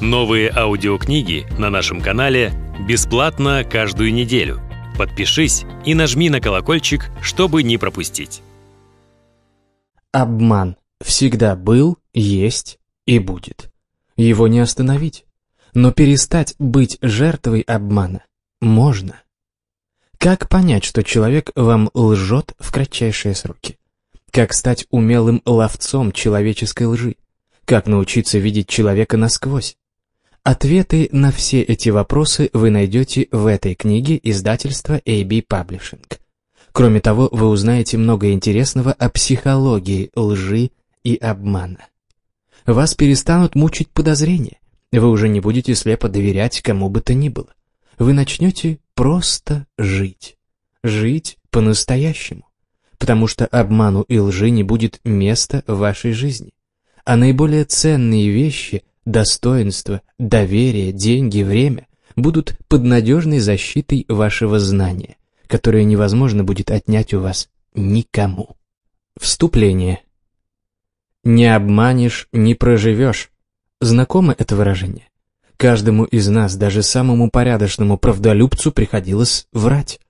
Новые аудиокниги на нашем канале бесплатно каждую неделю. Подпишись и нажми на колокольчик, чтобы не пропустить. Обман всегда был, есть и будет. Его не остановить. Но перестать быть жертвой обмана можно. Как понять, что человек вам лжет в кратчайшие сроки? Как стать умелым ловцом человеческой лжи? Как научиться видеть человека насквозь? Ответы на все эти вопросы вы найдете в этой книге издательства AB Publishing. Кроме того, вы узнаете много интересного о психологии лжи и обмана. Вас перестанут мучить подозрения. Вы уже не будете слепо доверять кому бы то ни было. Вы начнете просто жить. Жить по-настоящему. Потому что обману и лжи не будет места в вашей жизни. А наиболее ценные вещи достоинство, доверие, деньги, время будут под надежной защитой вашего знания, которое невозможно будет отнять у вас никому. Вступление. «Не обманешь, не проживешь». Знакомо это выражение? Каждому из нас, даже самому порядочному правдолюбцу, приходилось врать.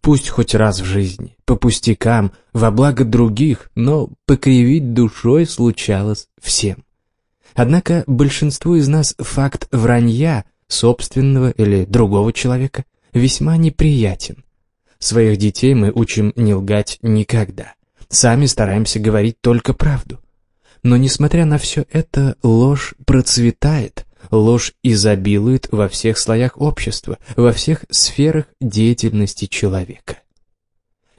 Пусть хоть раз в жизни, по пустякам, во благо других, но покривить душой случалось всем. Однако большинству из нас факт вранья собственного или другого человека весьма неприятен. Своих детей мы учим не лгать никогда. Сами стараемся говорить только правду. Но несмотря на все это, ложь процветает, ложь изобилует во всех слоях общества, во всех сферах деятельности человека.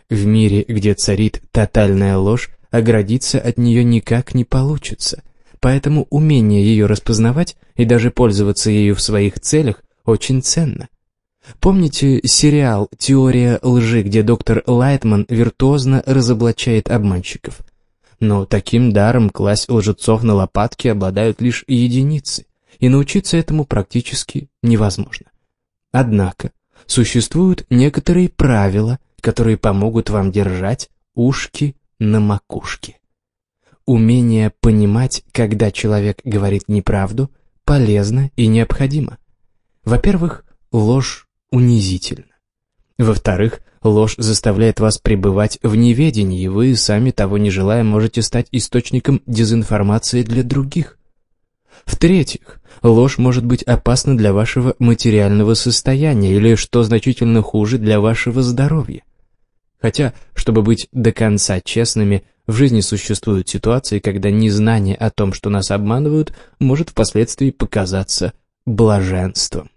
В мире, где царит тотальная ложь, оградиться от нее никак не получится – поэтому умение ее распознавать и даже пользоваться ею в своих целях очень ценно. Помните сериал «Теория лжи», где доктор Лайтман виртуозно разоблачает обманщиков? Но таким даром класть лжецов на лопатки обладают лишь единицы, и научиться этому практически невозможно. Однако, существуют некоторые правила, которые помогут вам держать ушки на макушке. Умение понимать, когда человек говорит неправду, полезно и необходимо. Во-первых, ложь унизительна. Во-вторых, ложь заставляет вас пребывать в неведении, и вы, сами того не желая, можете стать источником дезинформации для других. В-третьих, ложь может быть опасна для вашего материального состояния или, что значительно хуже, для вашего здоровья. Хотя, чтобы быть до конца честными, в жизни существуют ситуации, когда незнание о том, что нас обманывают, может впоследствии показаться блаженством.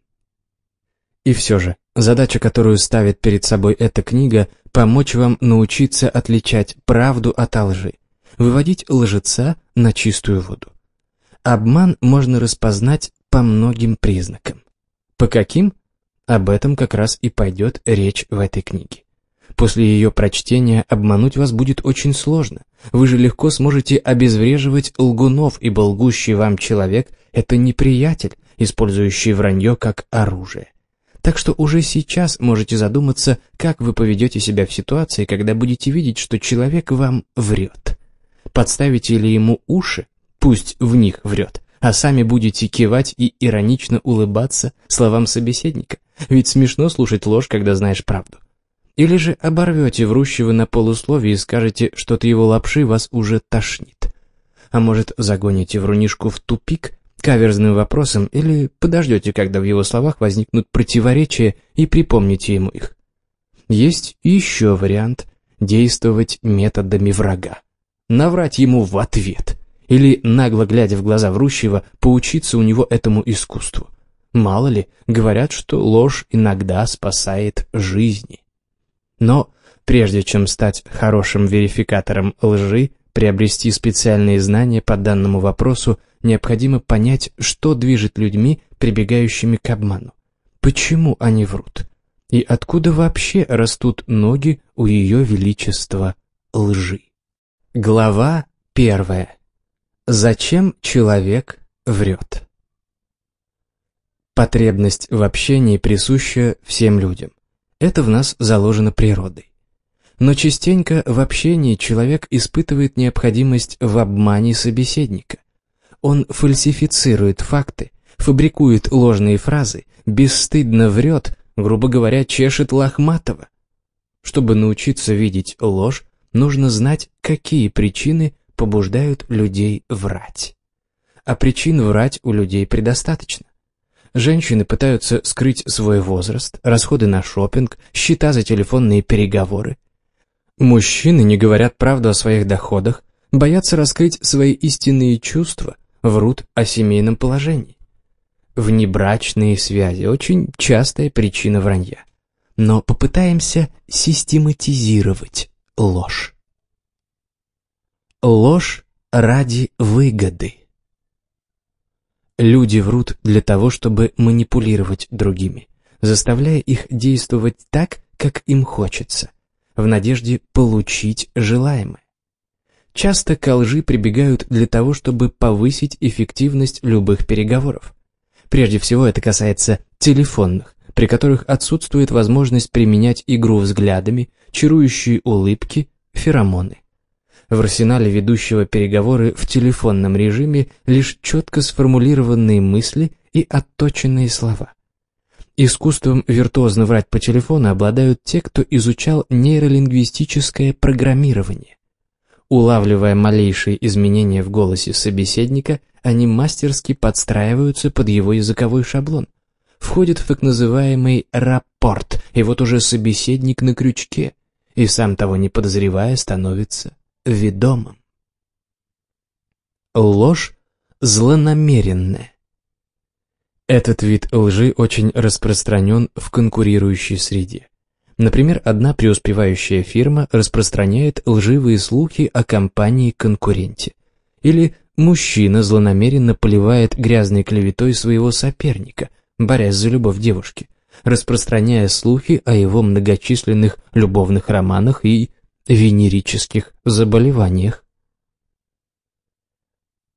И все же, задача, которую ставит перед собой эта книга, помочь вам научиться отличать правду от лжи, выводить лжеца на чистую воду. Обман можно распознать по многим признакам. По каким? Об этом как раз и пойдет речь в этой книге. После ее прочтения обмануть вас будет очень сложно. Вы же легко сможете обезвреживать лгунов, ибо лгущий вам человек – это неприятель, использующий вранье как оружие. Так что уже сейчас можете задуматься, как вы поведете себя в ситуации, когда будете видеть, что человек вам врет. Подставите ли ему уши? Пусть в них врет а сами будете кивать и иронично улыбаться словам собеседника. Ведь смешно слушать ложь, когда знаешь правду. Или же оборвете врущего на полусловие и скажете, что от его лапши вас уже тошнит. А может, загоните врунишку в тупик каверзным вопросом или подождете, когда в его словах возникнут противоречия и припомните ему их. Есть еще вариант действовать методами врага. Наврать ему в ответ или, нагло глядя в глаза врущего, поучиться у него этому искусству. Мало ли, говорят, что ложь иногда спасает жизни. Но прежде чем стать хорошим верификатором лжи, приобрести специальные знания по данному вопросу, необходимо понять, что движет людьми, прибегающими к обману. Почему они врут? И откуда вообще растут ноги у ее величества лжи? Глава первая. Зачем человек врет? Потребность в общении присуща всем людям. Это в нас заложено природой. Но частенько в общении человек испытывает необходимость в обмане собеседника. Он фальсифицирует факты, фабрикует ложные фразы, бесстыдно врет, грубо говоря, чешет лохматого. Чтобы научиться видеть ложь, нужно знать, какие причины побуждают людей врать. А причин врать у людей предостаточно. Женщины пытаются скрыть свой возраст, расходы на шопинг, счета за телефонные переговоры. Мужчины не говорят правду о своих доходах, боятся раскрыть свои истинные чувства, врут о семейном положении. Внебрачные связи – очень частая причина вранья. Но попытаемся систематизировать ложь. Ложь ради выгоды. Люди врут для того, чтобы манипулировать другими, заставляя их действовать так, как им хочется, в надежде получить желаемое. Часто к лжи прибегают для того, чтобы повысить эффективность любых переговоров. Прежде всего это касается телефонных, при которых отсутствует возможность применять игру взглядами, чарующие улыбки, феромоны. В арсенале ведущего переговоры в телефонном режиме лишь четко сформулированные мысли и отточенные слова. Искусством виртуозно врать по телефону обладают те, кто изучал нейролингвистическое программирование. Улавливая малейшие изменения в голосе собеседника, они мастерски подстраиваются под его языковой шаблон. входят в так называемый «рапорт», и вот уже собеседник на крючке, и сам того не подозревая становится Ведомым. Ложь злонамеренная. Этот вид лжи очень распространен в конкурирующей среде. Например, одна преуспевающая фирма распространяет лживые слухи о компании-конкуренте. Или мужчина злонамеренно поливает грязной клеветой своего соперника, борясь за любовь девушки, распространяя слухи о его многочисленных любовных романах и венерических заболеваниях.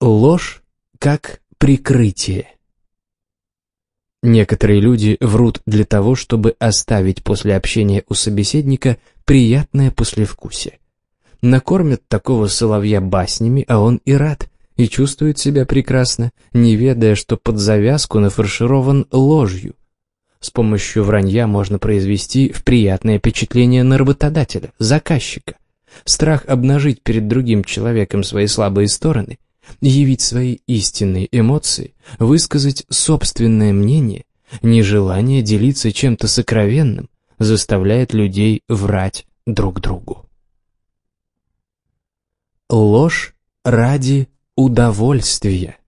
Ложь как прикрытие. Некоторые люди врут для того, чтобы оставить после общения у собеседника приятное послевкусие. Накормят такого соловья баснями, а он и рад, и чувствует себя прекрасно, не ведая, что под завязку нафарширован ложью. С помощью вранья можно произвести в приятное впечатление на работодателя, заказчика. Страх обнажить перед другим человеком свои слабые стороны, явить свои истинные эмоции, высказать собственное мнение, нежелание делиться чем-то сокровенным заставляет людей врать друг другу. Ложь ради удовольствия.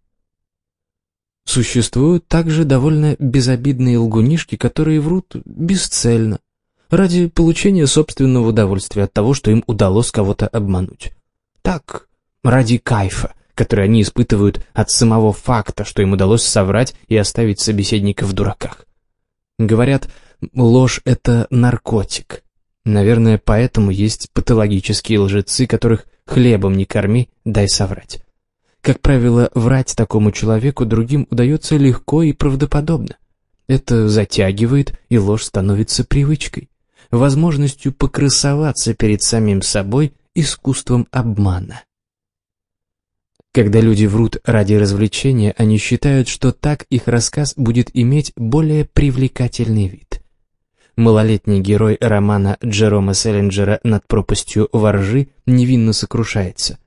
Существуют также довольно безобидные лгунишки, которые врут бесцельно, ради получения собственного удовольствия от того, что им удалось кого-то обмануть. Так, ради кайфа, который они испытывают от самого факта, что им удалось соврать и оставить собеседника в дураках. Говорят, ложь — это наркотик. Наверное, поэтому есть патологические лжецы, которых хлебом не корми, дай соврать. Как правило, врать такому человеку другим удается легко и правдоподобно. Это затягивает, и ложь становится привычкой, возможностью покрасоваться перед самим собой искусством обмана. Когда люди врут ради развлечения, они считают, что так их рассказ будет иметь более привлекательный вид. Малолетний герой романа Джерома Селлинджера «Над пропастью воржи» невинно сокрушается.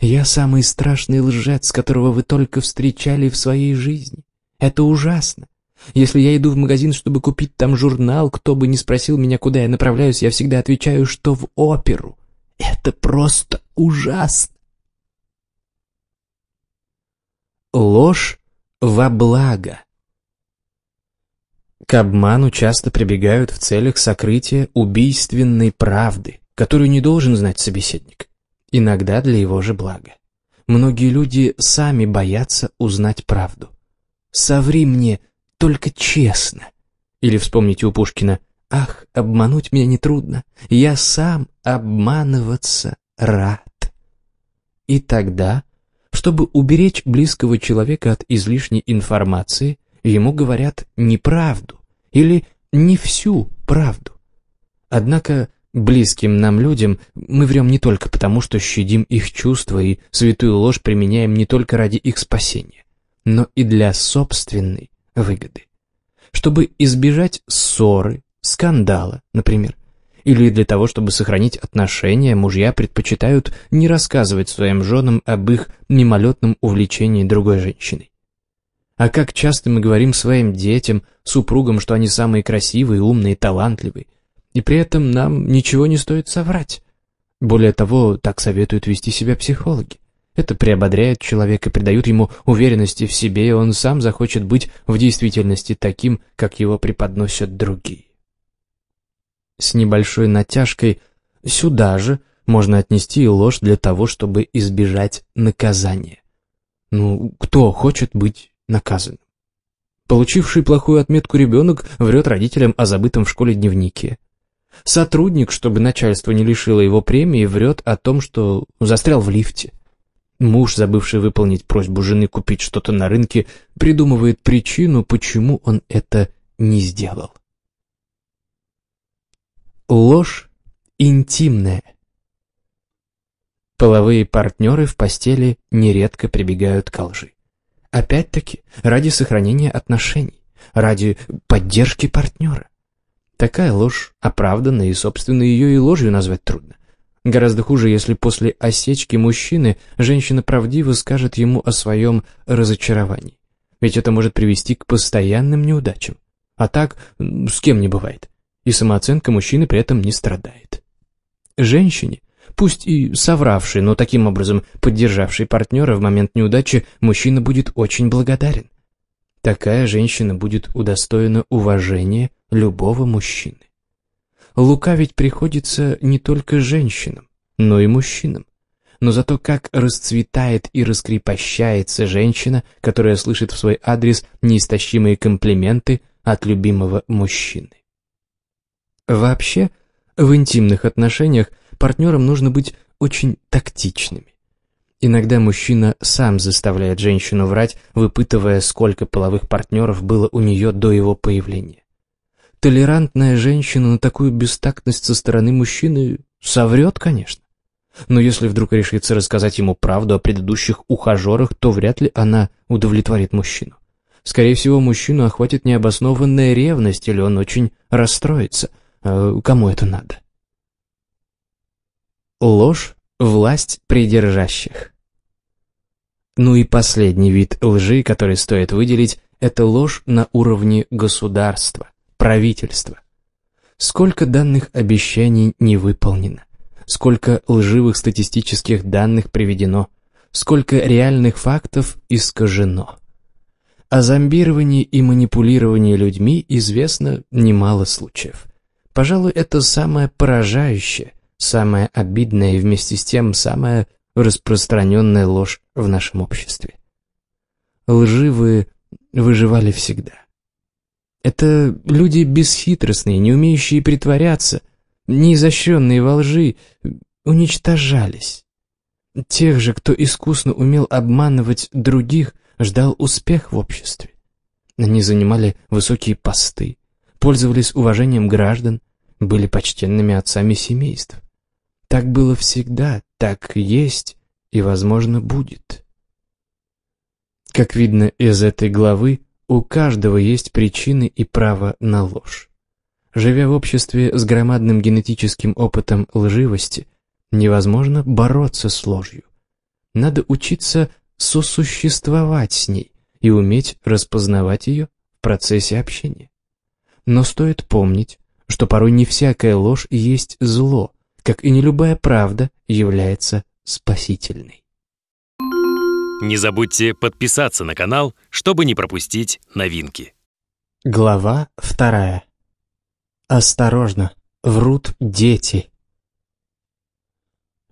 Я самый страшный лжец, которого вы только встречали в своей жизни. Это ужасно. Если я иду в магазин, чтобы купить там журнал, кто бы ни спросил меня, куда я направляюсь, я всегда отвечаю, что в оперу. Это просто ужасно. Ложь во благо. К обману часто прибегают в целях сокрытия убийственной правды, которую не должен знать собеседник иногда для его же блага. Многие люди сами боятся узнать правду. «Соври мне, только честно!» Или вспомните у Пушкина «Ах, обмануть меня нетрудно, я сам обманываться рад». И тогда, чтобы уберечь близкого человека от излишней информации, ему говорят неправду или не всю правду. Однако близким нам людям, мы врем не только потому, что щадим их чувства и святую ложь применяем не только ради их спасения, но и для собственной выгоды. Чтобы избежать ссоры, скандала, например, или для того, чтобы сохранить отношения, мужья предпочитают не рассказывать своим женам об их мимолетном увлечении другой женщиной. А как часто мы говорим своим детям, супругам, что они самые красивые, умные, талантливые, и при этом нам ничего не стоит соврать. Более того, так советуют вести себя психологи. Это приободряет человека, придает ему уверенности в себе, и он сам захочет быть в действительности таким, как его преподносят другие. С небольшой натяжкой сюда же можно отнести и ложь для того, чтобы избежать наказания. Ну, кто хочет быть наказанным? Получивший плохую отметку ребенок врет родителям о забытом в школе дневнике. Сотрудник, чтобы начальство не лишило его премии, врет о том, что застрял в лифте. Муж, забывший выполнить просьбу жены купить что-то на рынке, придумывает причину, почему он это не сделал. Ложь интимная. Половые партнеры в постели нередко прибегают к лжи. Опять-таки, ради сохранения отношений, ради поддержки партнера. Такая ложь оправдана, и, собственно, ее и ложью назвать трудно. Гораздо хуже, если после осечки мужчины женщина правдиво скажет ему о своем разочаровании. Ведь это может привести к постоянным неудачам. А так с кем не бывает. И самооценка мужчины при этом не страдает. Женщине, пусть и совравшей, но таким образом поддержавшей партнера в момент неудачи, мужчина будет очень благодарен. Такая женщина будет удостоена уважения любого мужчины. Лукавить приходится не только женщинам, но и мужчинам. Но зато как расцветает и раскрепощается женщина, которая слышит в свой адрес неистощимые комплименты от любимого мужчины. Вообще, в интимных отношениях партнерам нужно быть очень тактичными. Иногда мужчина сам заставляет женщину врать, выпытывая, сколько половых партнеров было у нее до его появления толерантная женщина на такую бестактность со стороны мужчины соврет, конечно. Но если вдруг решится рассказать ему правду о предыдущих ухажерах, то вряд ли она удовлетворит мужчину. Скорее всего, мужчину охватит необоснованная ревность, или он очень расстроится. А кому это надо? Ложь – власть придержащих. Ну и последний вид лжи, который стоит выделить, это ложь на уровне государства правительства. Сколько данных обещаний не выполнено, сколько лживых статистических данных приведено, сколько реальных фактов искажено. О зомбировании и манипулировании людьми известно немало случаев. Пожалуй, это самое поражающее, самое обидное и вместе с тем самая распространенная ложь в нашем обществе. Лживые выживали всегда. Это люди бесхитростные, не умеющие притворяться, неизощренные во лжи, уничтожались. Тех же, кто искусно умел обманывать других, ждал успех в обществе. Они занимали высокие посты, пользовались уважением граждан, были почтенными отцами семейств. Так было всегда, так есть и, возможно, будет. Как видно из этой главы, у каждого есть причины и право на ложь. Живя в обществе с громадным генетическим опытом лживости, невозможно бороться с ложью. Надо учиться сосуществовать с ней и уметь распознавать ее в процессе общения. Но стоит помнить, что порой не всякая ложь есть зло, как и не любая правда является спасительной. Не забудьте подписаться на канал, чтобы не пропустить новинки. Глава вторая. Осторожно, врут дети.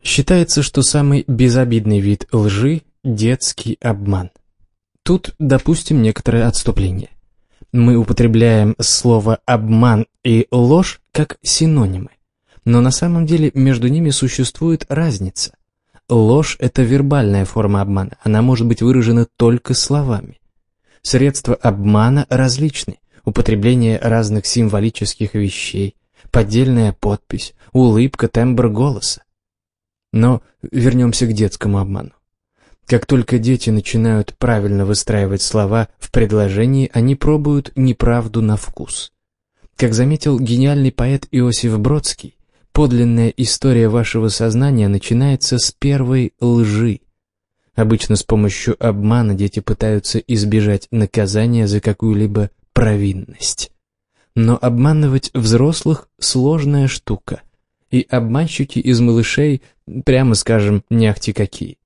Считается, что самый безобидный вид лжи – детский обман. Тут, допустим, некоторое отступление. Мы употребляем слово «обман» и «ложь» как синонимы, но на самом деле между ними существует разница – Ложь – это вербальная форма обмана, она может быть выражена только словами. Средства обмана различны. Употребление разных символических вещей, поддельная подпись, улыбка, тембр голоса. Но вернемся к детскому обману. Как только дети начинают правильно выстраивать слова в предложении, они пробуют неправду на вкус. Как заметил гениальный поэт Иосиф Бродский, Подлинная история вашего сознания начинается с первой лжи. Обычно с помощью обмана дети пытаются избежать наказания за какую-либо провинность. Но обманывать взрослых – сложная штука. И обманщики из малышей, прямо скажем, не ахти какие.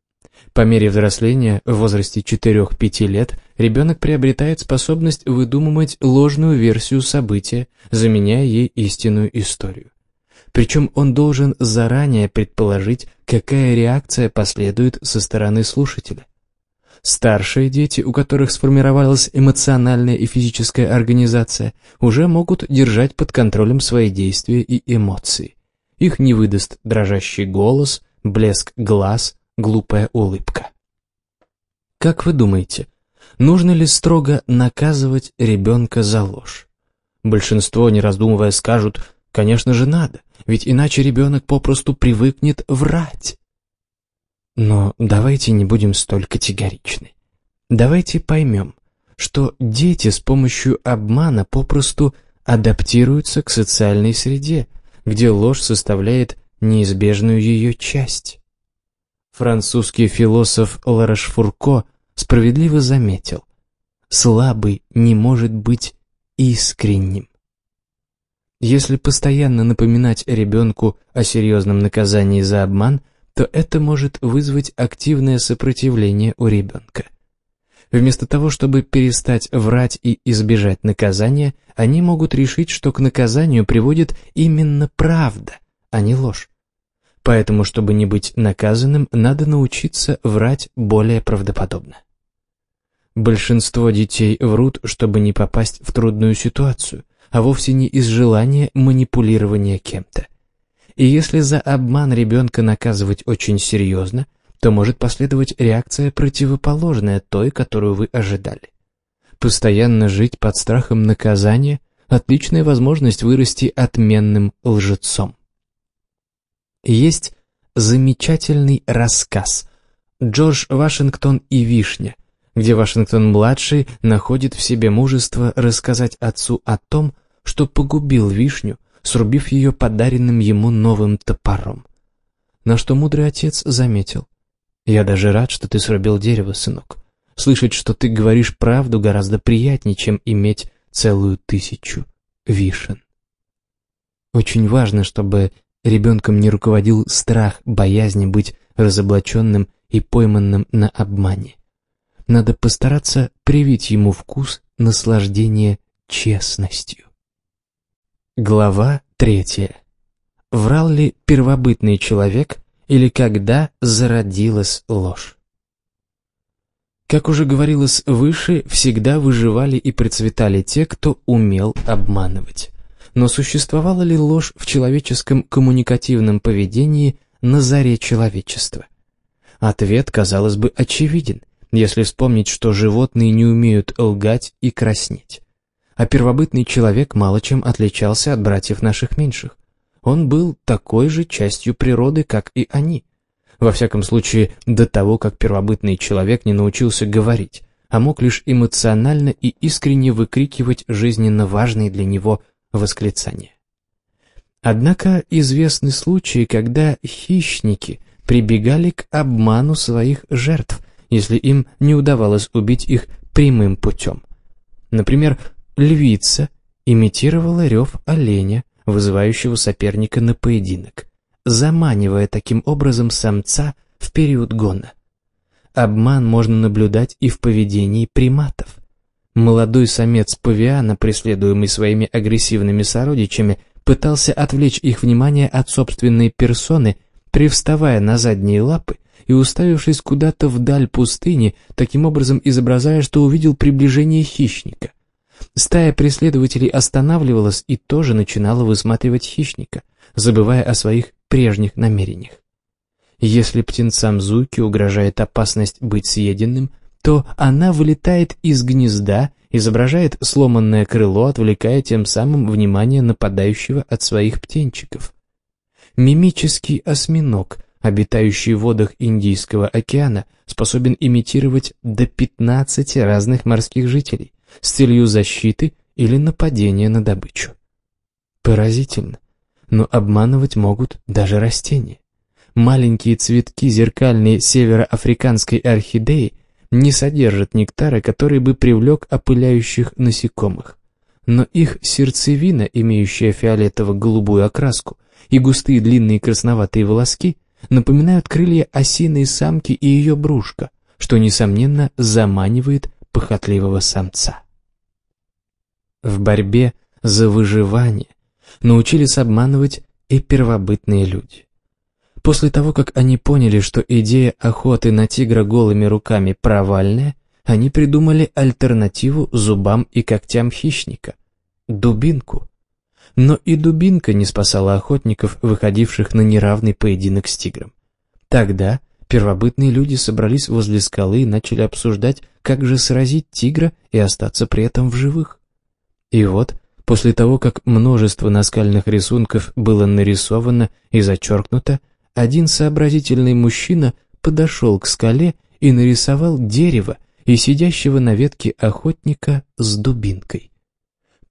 По мере взросления, в возрасте 4-5 лет, ребенок приобретает способность выдумывать ложную версию события, заменяя ей истинную историю. Причем он должен заранее предположить, какая реакция последует со стороны слушателя. Старшие дети, у которых сформировалась эмоциональная и физическая организация, уже могут держать под контролем свои действия и эмоции. Их не выдаст дрожащий голос, блеск глаз, глупая улыбка. Как вы думаете, нужно ли строго наказывать ребенка за ложь? Большинство, не раздумывая, скажут «конечно же надо» ведь иначе ребенок попросту привыкнет врать. Но давайте не будем столь категоричны. Давайте поймем, что дети с помощью обмана попросту адаптируются к социальной среде, где ложь составляет неизбежную ее часть. Французский философ Ларашфурко справедливо заметил, слабый не может быть искренним. Если постоянно напоминать ребенку о серьезном наказании за обман, то это может вызвать активное сопротивление у ребенка. Вместо того, чтобы перестать врать и избежать наказания, они могут решить, что к наказанию приводит именно правда, а не ложь. Поэтому, чтобы не быть наказанным, надо научиться врать более правдоподобно. Большинство детей врут, чтобы не попасть в трудную ситуацию, а вовсе не из желания манипулирования кем-то. И если за обман ребенка наказывать очень серьезно, то может последовать реакция, противоположная той, которую вы ожидали. Постоянно жить под страхом наказания – отличная возможность вырасти отменным лжецом. Есть замечательный рассказ «Джордж Вашингтон и вишня», где Вашингтон-младший находит в себе мужество рассказать отцу о том, что погубил вишню, срубив ее подаренным ему новым топором. На что мудрый отец заметил. «Я даже рад, что ты срубил дерево, сынок. Слышать, что ты говоришь правду, гораздо приятнее, чем иметь целую тысячу вишен». Очень важно, чтобы ребенком не руководил страх, боязнь быть разоблаченным и пойманным на обмане. Надо постараться привить ему вкус наслаждения честностью. Глава третья. Врал ли первобытный человек или когда зародилась ложь? Как уже говорилось выше, всегда выживали и процветали те, кто умел обманывать. Но существовала ли ложь в человеческом коммуникативном поведении на заре человечества? Ответ, казалось бы, очевиден, если вспомнить, что животные не умеют лгать и краснеть а первобытный человек мало чем отличался от братьев наших меньших. Он был такой же частью природы, как и они. Во всяком случае, до того, как первобытный человек не научился говорить, а мог лишь эмоционально и искренне выкрикивать жизненно важные для него восклицания. Однако известны случаи, когда хищники прибегали к обману своих жертв, если им не удавалось убить их прямым путем. Например, Львица имитировала рев оленя, вызывающего соперника на поединок, заманивая таким образом самца в период гона. Обман можно наблюдать и в поведении приматов. Молодой самец павиана, преследуемый своими агрессивными сородичами, пытался отвлечь их внимание от собственной персоны, привставая на задние лапы и уставившись куда-то вдаль пустыни, таким образом изображая, что увидел приближение хищника. Стая преследователей останавливалась и тоже начинала высматривать хищника, забывая о своих прежних намерениях. Если птенцам Зуки угрожает опасность быть съеденным, то она вылетает из гнезда, изображает сломанное крыло, отвлекая тем самым внимание нападающего от своих птенчиков. Мимический осьминог, обитающий в водах Индийского океана, способен имитировать до 15 разных морских жителей, с целью защиты или нападения на добычу. Поразительно, но обманывать могут даже растения. Маленькие цветки зеркальной североафриканской орхидеи не содержат нектара, который бы привлек опыляющих насекомых. Но их сердцевина, имеющая фиолетово-голубую окраску, и густые длинные красноватые волоски напоминают крылья осиной самки и ее брушка, что, несомненно, заманивает похотливого самца. В борьбе за выживание научились обманывать и первобытные люди. После того, как они поняли, что идея охоты на тигра голыми руками провальная, они придумали альтернативу зубам и когтям хищника – дубинку. Но и дубинка не спасала охотников, выходивших на неравный поединок с тигром. Тогда Первобытные люди собрались возле скалы и начали обсуждать, как же сразить тигра и остаться при этом в живых. И вот, после того, как множество наскальных рисунков было нарисовано и зачеркнуто, один сообразительный мужчина подошел к скале и нарисовал дерево и сидящего на ветке охотника с дубинкой.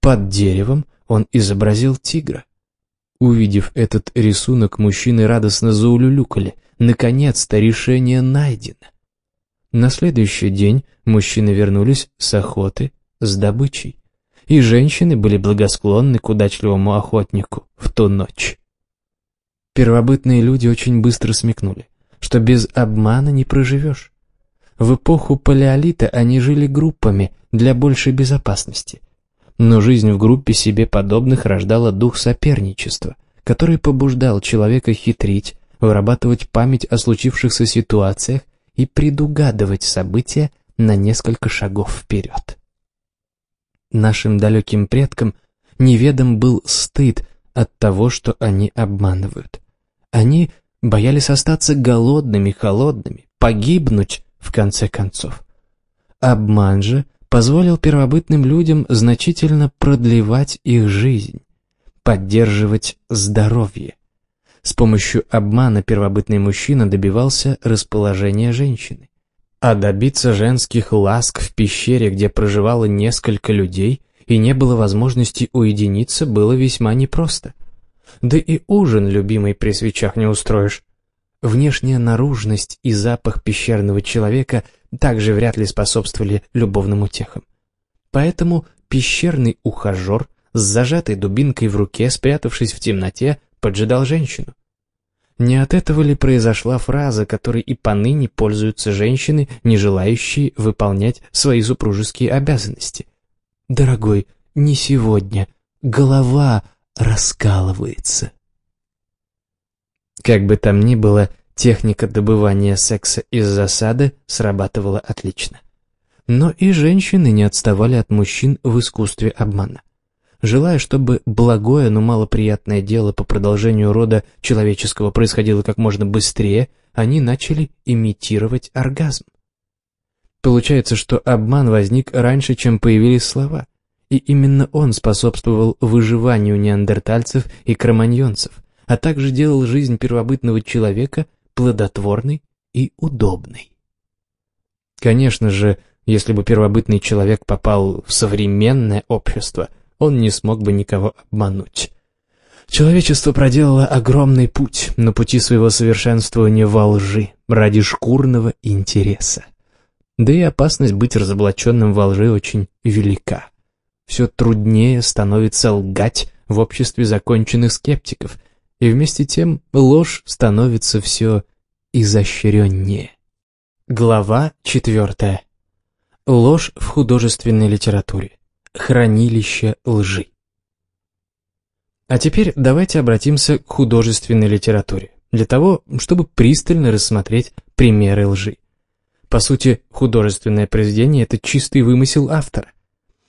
Под деревом он изобразил тигра. Увидев этот рисунок, мужчины радостно заулюлюкали, Наконец-то решение найдено. На следующий день мужчины вернулись с охоты с добычей, и женщины были благосклонны к удачливому охотнику в ту ночь. Первобытные люди очень быстро смекнули, что без обмана не проживешь. В эпоху палеолита они жили группами для большей безопасности, но жизнь в группе себе подобных рождала дух соперничества, который побуждал человека хитрить, вырабатывать память о случившихся ситуациях и предугадывать события на несколько шагов вперед. Нашим далеким предкам неведом был стыд от того, что они обманывают. Они боялись остаться голодными, холодными, погибнуть, в конце концов. Обман же позволил первобытным людям значительно продлевать их жизнь, поддерживать здоровье. С помощью обмана первобытный мужчина добивался расположения женщины. А добиться женских ласк в пещере, где проживало несколько людей, и не было возможности уединиться, было весьма непросто. Да и ужин, любимый, при свечах не устроишь. Внешняя наружность и запах пещерного человека также вряд ли способствовали любовным утехам. Поэтому пещерный ухажер с зажатой дубинкой в руке, спрятавшись в темноте, поджидал женщину. Не от этого ли произошла фраза, которой и поныне пользуются женщины, не желающие выполнять свои супружеские обязанности? «Дорогой, не сегодня. Голова раскалывается». Как бы там ни было, техника добывания секса из засады срабатывала отлично. Но и женщины не отставали от мужчин в искусстве обмана желая, чтобы благое, но малоприятное дело по продолжению рода человеческого происходило как можно быстрее, они начали имитировать оргазм. Получается, что обман возник раньше, чем появились слова, и именно он способствовал выживанию неандертальцев и кроманьонцев, а также делал жизнь первобытного человека плодотворной и удобной. Конечно же, если бы первобытный человек попал в современное общество – он не смог бы никого обмануть. Человечество проделало огромный путь на пути своего совершенствования во лжи ради шкурного интереса. Да и опасность быть разоблаченным во лжи очень велика. Все труднее становится лгать в обществе законченных скептиков, и вместе тем ложь становится все изощреннее. Глава четвертая. Ложь в художественной литературе хранилище лжи. А теперь давайте обратимся к художественной литературе, для того, чтобы пристально рассмотреть примеры лжи. По сути, художественное произведение – это чистый вымысел автора.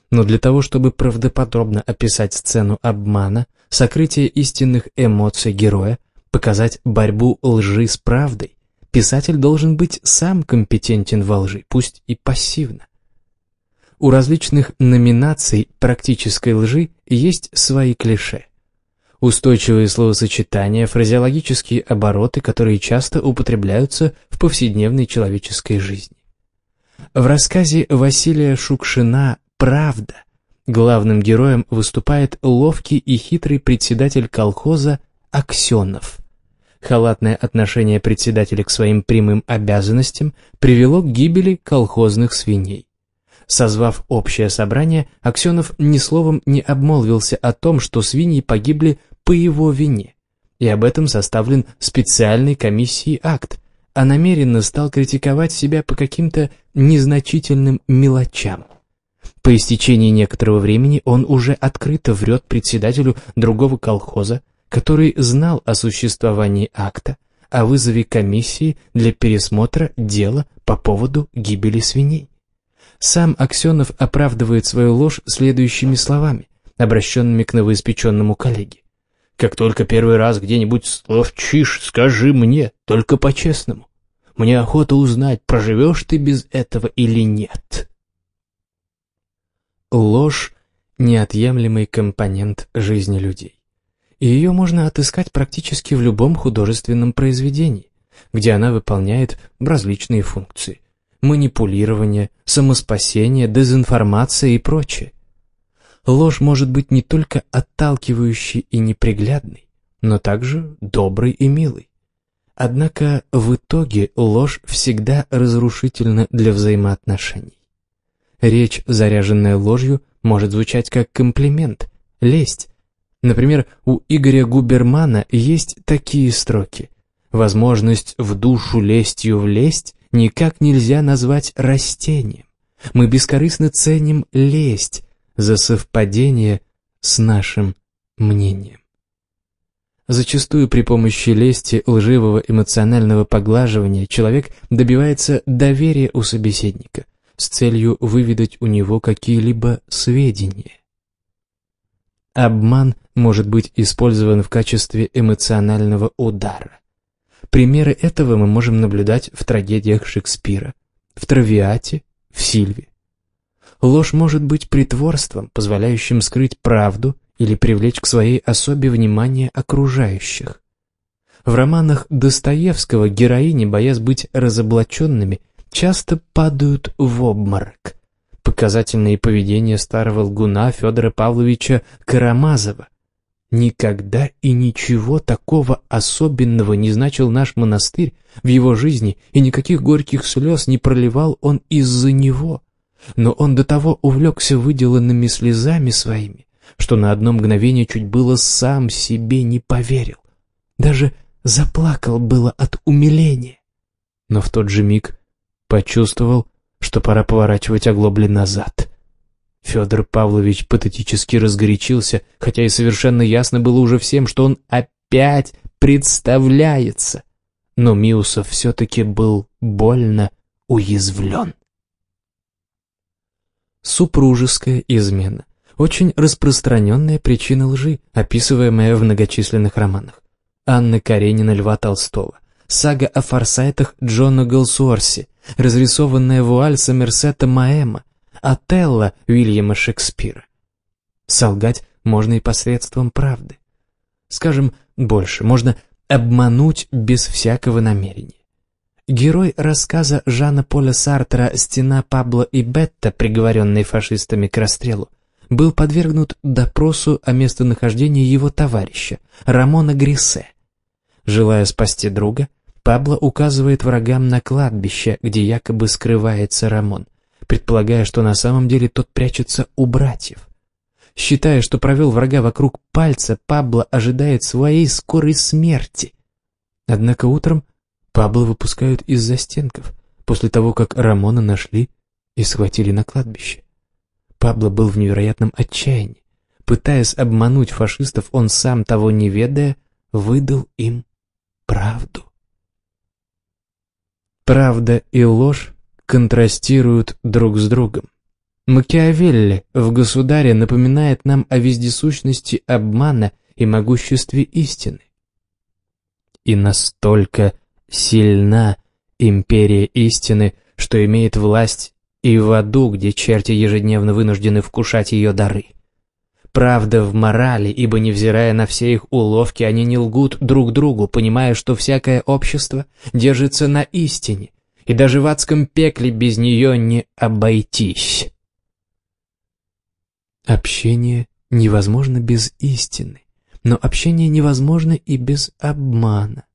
Но для того, чтобы правдоподобно описать сцену обмана, сокрытие истинных эмоций героя, показать борьбу лжи с правдой, писатель должен быть сам компетентен во лжи, пусть и пассивно. У различных номинаций практической лжи есть свои клише. Устойчивые словосочетания, фразеологические обороты, которые часто употребляются в повседневной человеческой жизни. В рассказе Василия Шукшина «Правда» главным героем выступает ловкий и хитрый председатель колхоза Аксенов. Халатное отношение председателя к своим прямым обязанностям привело к гибели колхозных свиней. Созвав общее собрание, Аксенов ни словом не обмолвился о том, что свиньи погибли по его вине, и об этом составлен специальный комиссии акт, а намеренно стал критиковать себя по каким-то незначительным мелочам. По истечении некоторого времени он уже открыто врет председателю другого колхоза, который знал о существовании акта, о вызове комиссии для пересмотра дела по поводу гибели свиней. Сам Аксенов оправдывает свою ложь следующими словами, обращенными к новоиспеченному коллеге. «Как только первый раз где-нибудь словчишь, скажи мне, только по-честному. Мне охота узнать, проживешь ты без этого или нет». Ложь – неотъемлемый компонент жизни людей. И ее можно отыскать практически в любом художественном произведении, где она выполняет различные функции манипулирование, самоспасение, дезинформация и прочее. Ложь может быть не только отталкивающей и неприглядной, но также доброй и милой. Однако в итоге ложь всегда разрушительна для взаимоотношений. Речь, заряженная ложью, может звучать как комплимент, лесть. Например, у Игоря Губермана есть такие строки. «Возможность в душу лестью влезть никак нельзя назвать растением. Мы бескорыстно ценим лесть за совпадение с нашим мнением. Зачастую при помощи лести, лживого эмоционального поглаживания человек добивается доверия у собеседника с целью выведать у него какие-либо сведения. Обман может быть использован в качестве эмоционального удара. Примеры этого мы можем наблюдать в трагедиях Шекспира, в Травиате, в Сильве. Ложь может быть притворством, позволяющим скрыть правду или привлечь к своей особе внимание окружающих. В романах Достоевского героини, боясь быть разоблаченными, часто падают в обморок. Показательное поведение старого лгуна Федора Павловича Карамазова – Никогда и ничего такого особенного не значил наш монастырь в его жизни, и никаких горьких слез не проливал он из-за него. Но он до того увлекся выделанными слезами своими, что на одно мгновение чуть было сам себе не поверил. Даже заплакал было от умиления. Но в тот же миг почувствовал, что пора поворачивать оглобли назад. Федор Павлович патетически разгорячился, хотя и совершенно ясно было уже всем, что он опять представляется. Но Миусов все-таки был больно уязвлен. Супружеская измена. Очень распространенная причина лжи, описываемая в многочисленных романах. Анна Каренина Льва Толстого. Сага о форсайтах Джона Голсуорси. Разрисованная вуаль Сомерсета Маэма. Отелло Уильяма Шекспира. Солгать можно и посредством правды. Скажем больше, можно обмануть без всякого намерения. Герой рассказа Жана Поля Сартра «Стена Пабло и Бетта», приговоренный фашистами к расстрелу, был подвергнут допросу о местонахождении его товарища, Рамона Грисе. Желая спасти друга, Пабло указывает врагам на кладбище, где якобы скрывается Рамон предполагая, что на самом деле тот прячется у братьев. Считая, что провел врага вокруг пальца, Пабло ожидает своей скорой смерти. Однако утром Пабло выпускают из застенков, после того, как Рамона нашли и схватили на кладбище. Пабло был в невероятном отчаянии. Пытаясь обмануть фашистов, он сам того не ведая, выдал им правду. Правда и ложь контрастируют друг с другом. Макиавелли в «Государе» напоминает нам о вездесущности обмана и могуществе истины. И настолько сильна империя истины, что имеет власть и в аду, где черти ежедневно вынуждены вкушать ее дары. Правда в морали, ибо невзирая на все их уловки, они не лгут друг другу, понимая, что всякое общество держится на истине, и даже в адском пекле без нее не обойтись. Общение невозможно без истины, но общение невозможно и без обмана,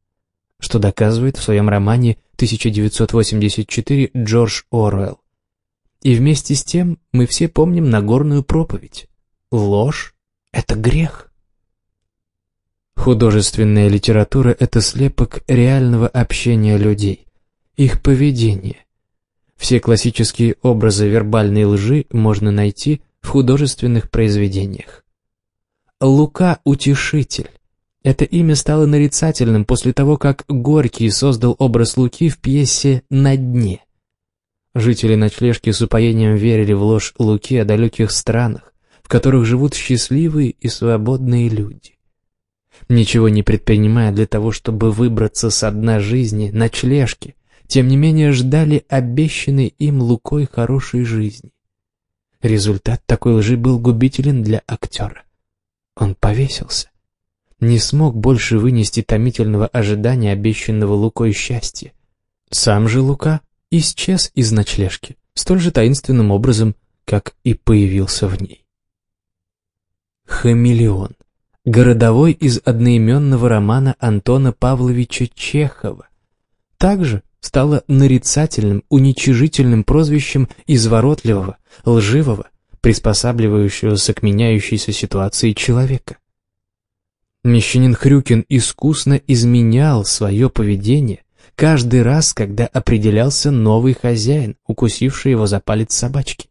что доказывает в своем романе 1984 Джордж Оруэлл. И вместе с тем мы все помним Нагорную проповедь. Ложь — это грех. Художественная литература — это слепок реального общения людей их поведение. Все классические образы вербальной лжи можно найти в художественных произведениях. Лука – утешитель. Это имя стало нарицательным после того, как Горький создал образ Луки в пьесе «На дне». Жители ночлежки с упоением верили в ложь Луки о далеких странах, в которых живут счастливые и свободные люди. Ничего не предпринимая для того, чтобы выбраться со дна жизни, ночлежки, тем не менее ждали обещанной им Лукой хорошей жизни. Результат такой лжи был губителен для актера. Он повесился. Не смог больше вынести томительного ожидания обещанного Лукой счастья. Сам же Лука исчез из ночлежки, столь же таинственным образом, как и появился в ней. «Хамелеон» — городовой из одноименного романа Антона Павловича Чехова, также стало нарицательным, уничижительным прозвищем изворотливого, лживого, приспосабливающегося к меняющейся ситуации человека. Мещанин Хрюкин искусно изменял свое поведение каждый раз, когда определялся новый хозяин, укусивший его за палец собачки.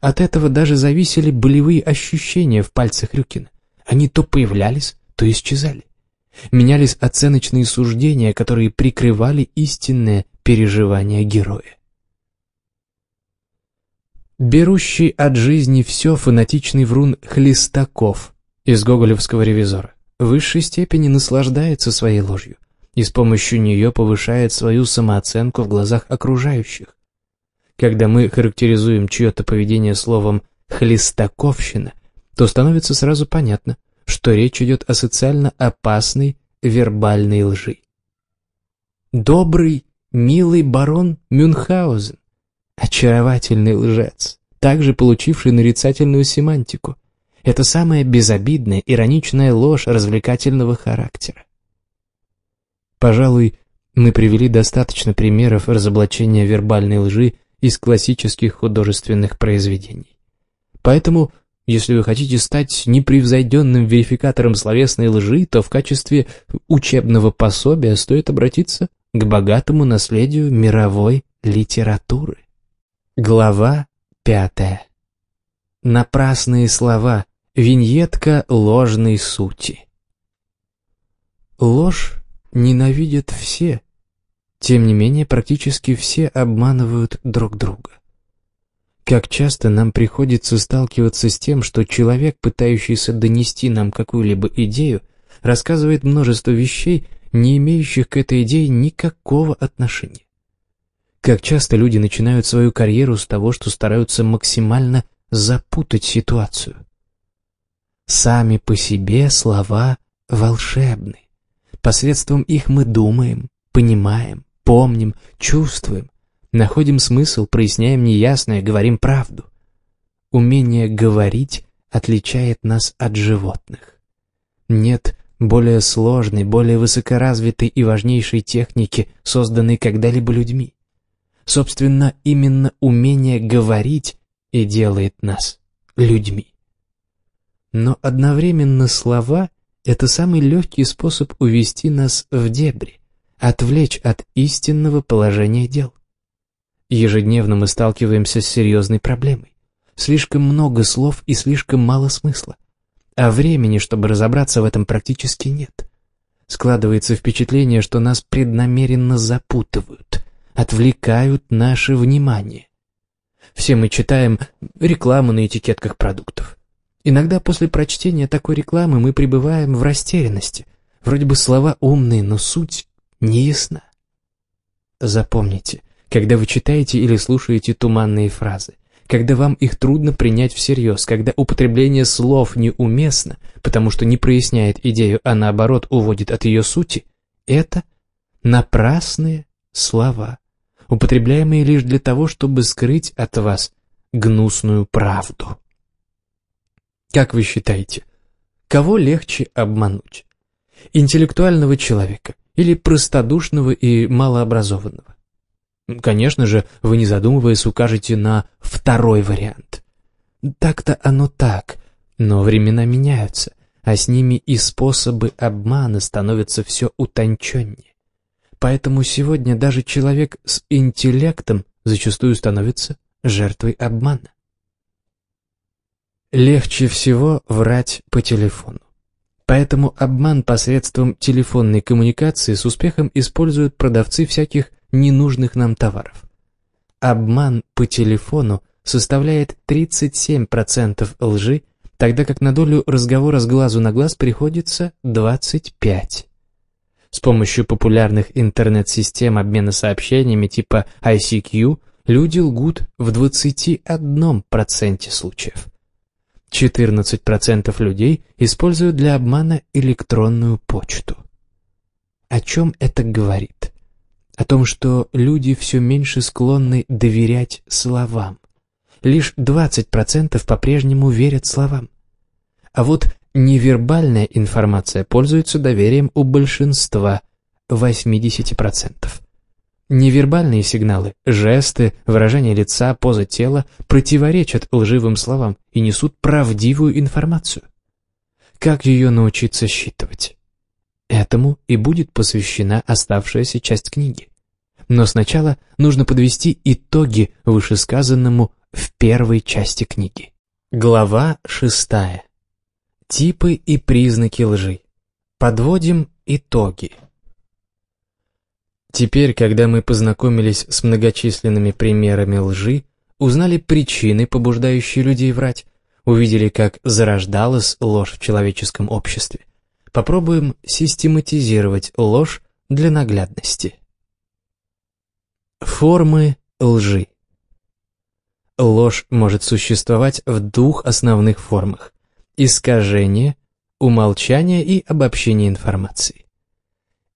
От этого даже зависели болевые ощущения в пальцах Хрюкина. Они то появлялись, то исчезали. Менялись оценочные суждения, которые прикрывали истинное переживание героя. Берущий от жизни все фанатичный врун Хлестаков из гоголевского ревизора в высшей степени наслаждается своей ложью и с помощью нее повышает свою самооценку в глазах окружающих. Когда мы характеризуем чье-то поведение словом «хлестаковщина», то становится сразу понятно – что речь идет о социально опасной вербальной лжи. Добрый, милый барон Мюнхгаузен, очаровательный лжец, также получивший нарицательную семантику. Это самая безобидная, ироничная ложь развлекательного характера. Пожалуй, мы привели достаточно примеров разоблачения вербальной лжи из классических художественных произведений. Поэтому если вы хотите стать непревзойденным верификатором словесной лжи, то в качестве учебного пособия стоит обратиться к богатому наследию мировой литературы. Глава пятая. Напрасные слова. Виньетка ложной сути. Ложь ненавидят все. Тем не менее, практически все обманывают друг друга. Как часто нам приходится сталкиваться с тем, что человек, пытающийся донести нам какую-либо идею, рассказывает множество вещей, не имеющих к этой идее никакого отношения. Как часто люди начинают свою карьеру с того, что стараются максимально запутать ситуацию. Сами по себе слова волшебны. Посредством их мы думаем, понимаем, помним, чувствуем, Находим смысл, проясняем неясное, говорим правду. Умение говорить отличает нас от животных. Нет более сложной, более высокоразвитой и важнейшей техники, созданной когда-либо людьми. Собственно, именно умение говорить и делает нас людьми. Но одновременно слова – это самый легкий способ увести нас в дебри, отвлечь от истинного положения дел. Ежедневно мы сталкиваемся с серьезной проблемой. Слишком много слов и слишком мало смысла. А времени, чтобы разобраться в этом, практически нет. Складывается впечатление, что нас преднамеренно запутывают, отвлекают наше внимание. Все мы читаем рекламу на этикетках продуктов. Иногда после прочтения такой рекламы мы пребываем в растерянности. Вроде бы слова умные, но суть неясна. Запомните, когда вы читаете или слушаете туманные фразы, когда вам их трудно принять всерьез, когда употребление слов неуместно, потому что не проясняет идею, а наоборот уводит от ее сути, это напрасные слова, употребляемые лишь для того, чтобы скрыть от вас гнусную правду. Как вы считаете, кого легче обмануть? Интеллектуального человека или простодушного и малообразованного? Ну, конечно же, вы, не задумываясь, укажете на второй вариант. Так-то оно так, но времена меняются, а с ними и способы обмана становятся все утонченнее. Поэтому сегодня даже человек с интеллектом зачастую становится жертвой обмана. Легче всего врать по телефону. Поэтому обман посредством телефонной коммуникации с успехом используют продавцы всяких ненужных нам товаров. Обман по телефону составляет 37% лжи, тогда как на долю разговора с глазу на глаз приходится 25%. С помощью популярных интернет-систем обмена сообщениями типа ICQ люди лгут в 21% случаев. 14% людей используют для обмана электронную почту. О чем это говорит? о том, что люди все меньше склонны доверять словам. Лишь 20% по-прежнему верят словам. А вот невербальная информация пользуется доверием у большинства 80%. Невербальные сигналы, жесты, выражение лица, поза тела противоречат лживым словам и несут правдивую информацию. Как ее научиться считывать? Этому и будет посвящена оставшаяся часть книги. Но сначала нужно подвести итоги вышесказанному в первой части книги. Глава 6. Типы и признаки лжи. Подводим итоги. Теперь, когда мы познакомились с многочисленными примерами лжи, узнали причины, побуждающие людей врать, увидели, как зарождалась ложь в человеческом обществе, попробуем систематизировать ложь для наглядности. Формы лжи. Ложь может существовать в двух основных формах – искажение, умолчание и обобщение информации.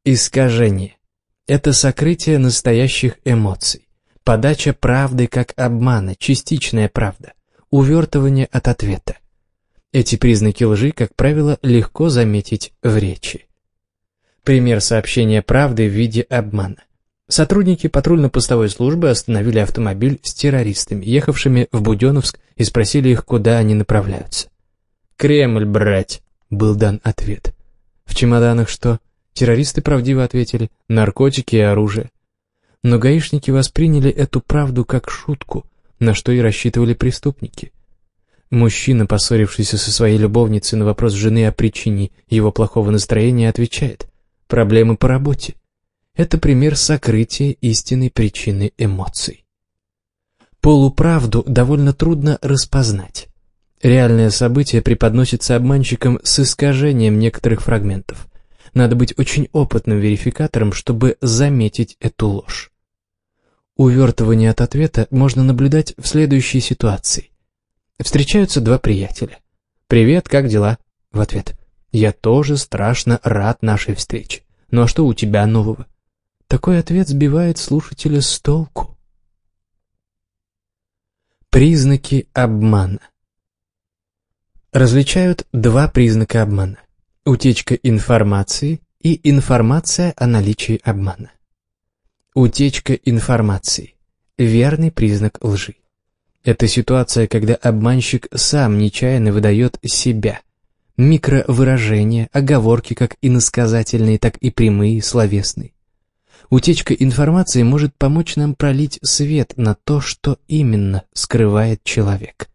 Искажение – это сокрытие настоящих эмоций, подача правды как обмана, частичная правда, увертывание от ответа, эти признаки лжи, как правило, легко заметить в речи. Пример сообщения правды в виде обмана. Сотрудники патрульно-постовой службы остановили автомобиль с террористами, ехавшими в Буденновск, и спросили их, куда они направляются. «Кремль брать», — был дан ответ. «В чемоданах что?» Террористы правдиво ответили «наркотики и оружие». Но гаишники восприняли эту правду как шутку, на что и рассчитывали преступники. Мужчина, поссорившийся со своей любовницей на вопрос жены о причине его плохого настроения, отвечает «проблемы по работе». Это пример сокрытия истинной причины эмоций. Полуправду довольно трудно распознать. Реальное событие преподносится обманщикам с искажением некоторых фрагментов. Надо быть очень опытным верификатором, чтобы заметить эту ложь. Увертывание от ответа можно наблюдать в следующей ситуации. Встречаются два приятеля. «Привет, как дела?» В ответ. «Я тоже страшно рад нашей встрече. Ну а что у тебя нового?» Такой ответ сбивает слушателя с толку. Признаки обмана Различают два признака обмана – утечка информации и информация о наличии обмана. Утечка информации – верный признак лжи. Это ситуация, когда обманщик сам нечаянно выдает себя. Микровыражения, оговорки как иносказательные, так и прямые, словесные. Утечка информации может помочь нам пролить свет на то, что именно скрывает человек.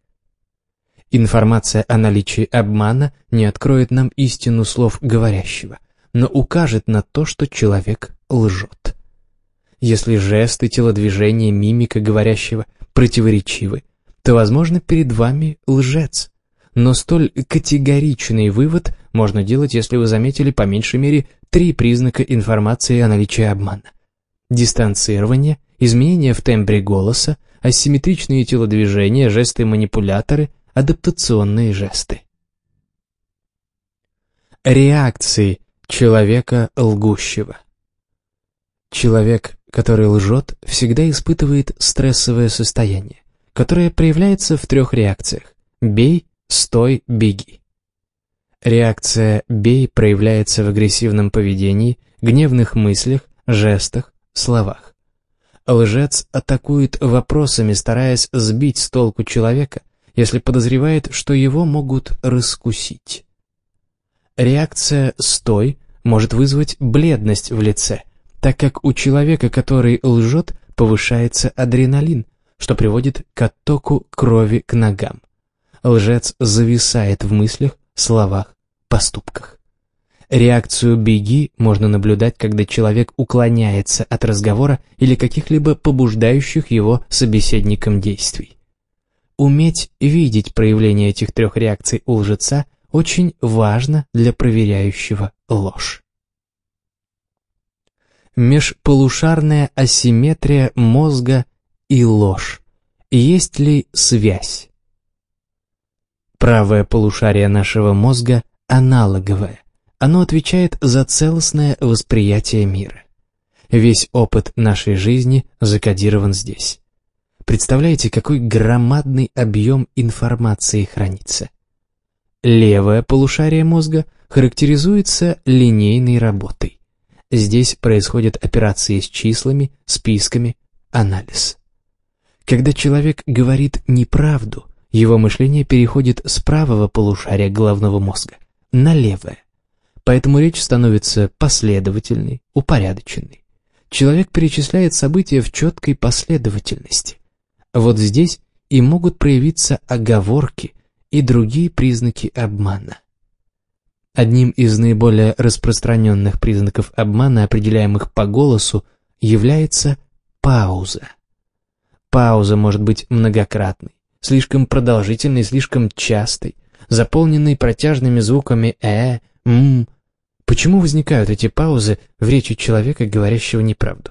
Информация о наличии обмана не откроет нам истину слов говорящего, но укажет на то, что человек лжет. Если жесты, телодвижения, мимика говорящего – противоречивы, то, возможно, перед вами лжец. Но столь категоричный вывод можно делать, если вы заметили по меньшей мере три признака информации о наличии обмана. Дистанцирование, изменение в тембре голоса, асимметричные телодвижения, жесты-манипуляторы, адаптационные жесты. Реакции человека лгущего. Человек который лжет, всегда испытывает стрессовое состояние, которое проявляется в трех реакциях – бей, стой, беги. Реакция «бей» проявляется в агрессивном поведении, гневных мыслях, жестах, словах. Лжец атакует вопросами, стараясь сбить с толку человека, если подозревает, что его могут раскусить. Реакция «стой» может вызвать бледность в лице – так как у человека, который лжет, повышается адреналин, что приводит к оттоку крови к ногам. Лжец зависает в мыслях, словах, поступках. Реакцию «беги» можно наблюдать, когда человек уклоняется от разговора или каких-либо побуждающих его собеседником действий. Уметь видеть проявление этих трех реакций у лжеца очень важно для проверяющего ложь межполушарная асимметрия мозга и ложь. Есть ли связь? Правое полушарие нашего мозга аналоговое. Оно отвечает за целостное восприятие мира. Весь опыт нашей жизни закодирован здесь. Представляете, какой громадный объем информации хранится? Левое полушарие мозга характеризуется линейной работой. Здесь происходят операции с числами, списками, анализ. Когда человек говорит неправду, его мышление переходит с правого полушария головного мозга на левое. Поэтому речь становится последовательной, упорядоченной. Человек перечисляет события в четкой последовательности. Вот здесь и могут проявиться оговорки и другие признаки обмана. Одним из наиболее распространенных признаков обмана, определяемых по голосу, является пауза. Пауза может быть многократной, слишком продолжительной, слишком частой, заполненной протяжными звуками «э», «м». Почему возникают эти паузы в речи человека, говорящего неправду?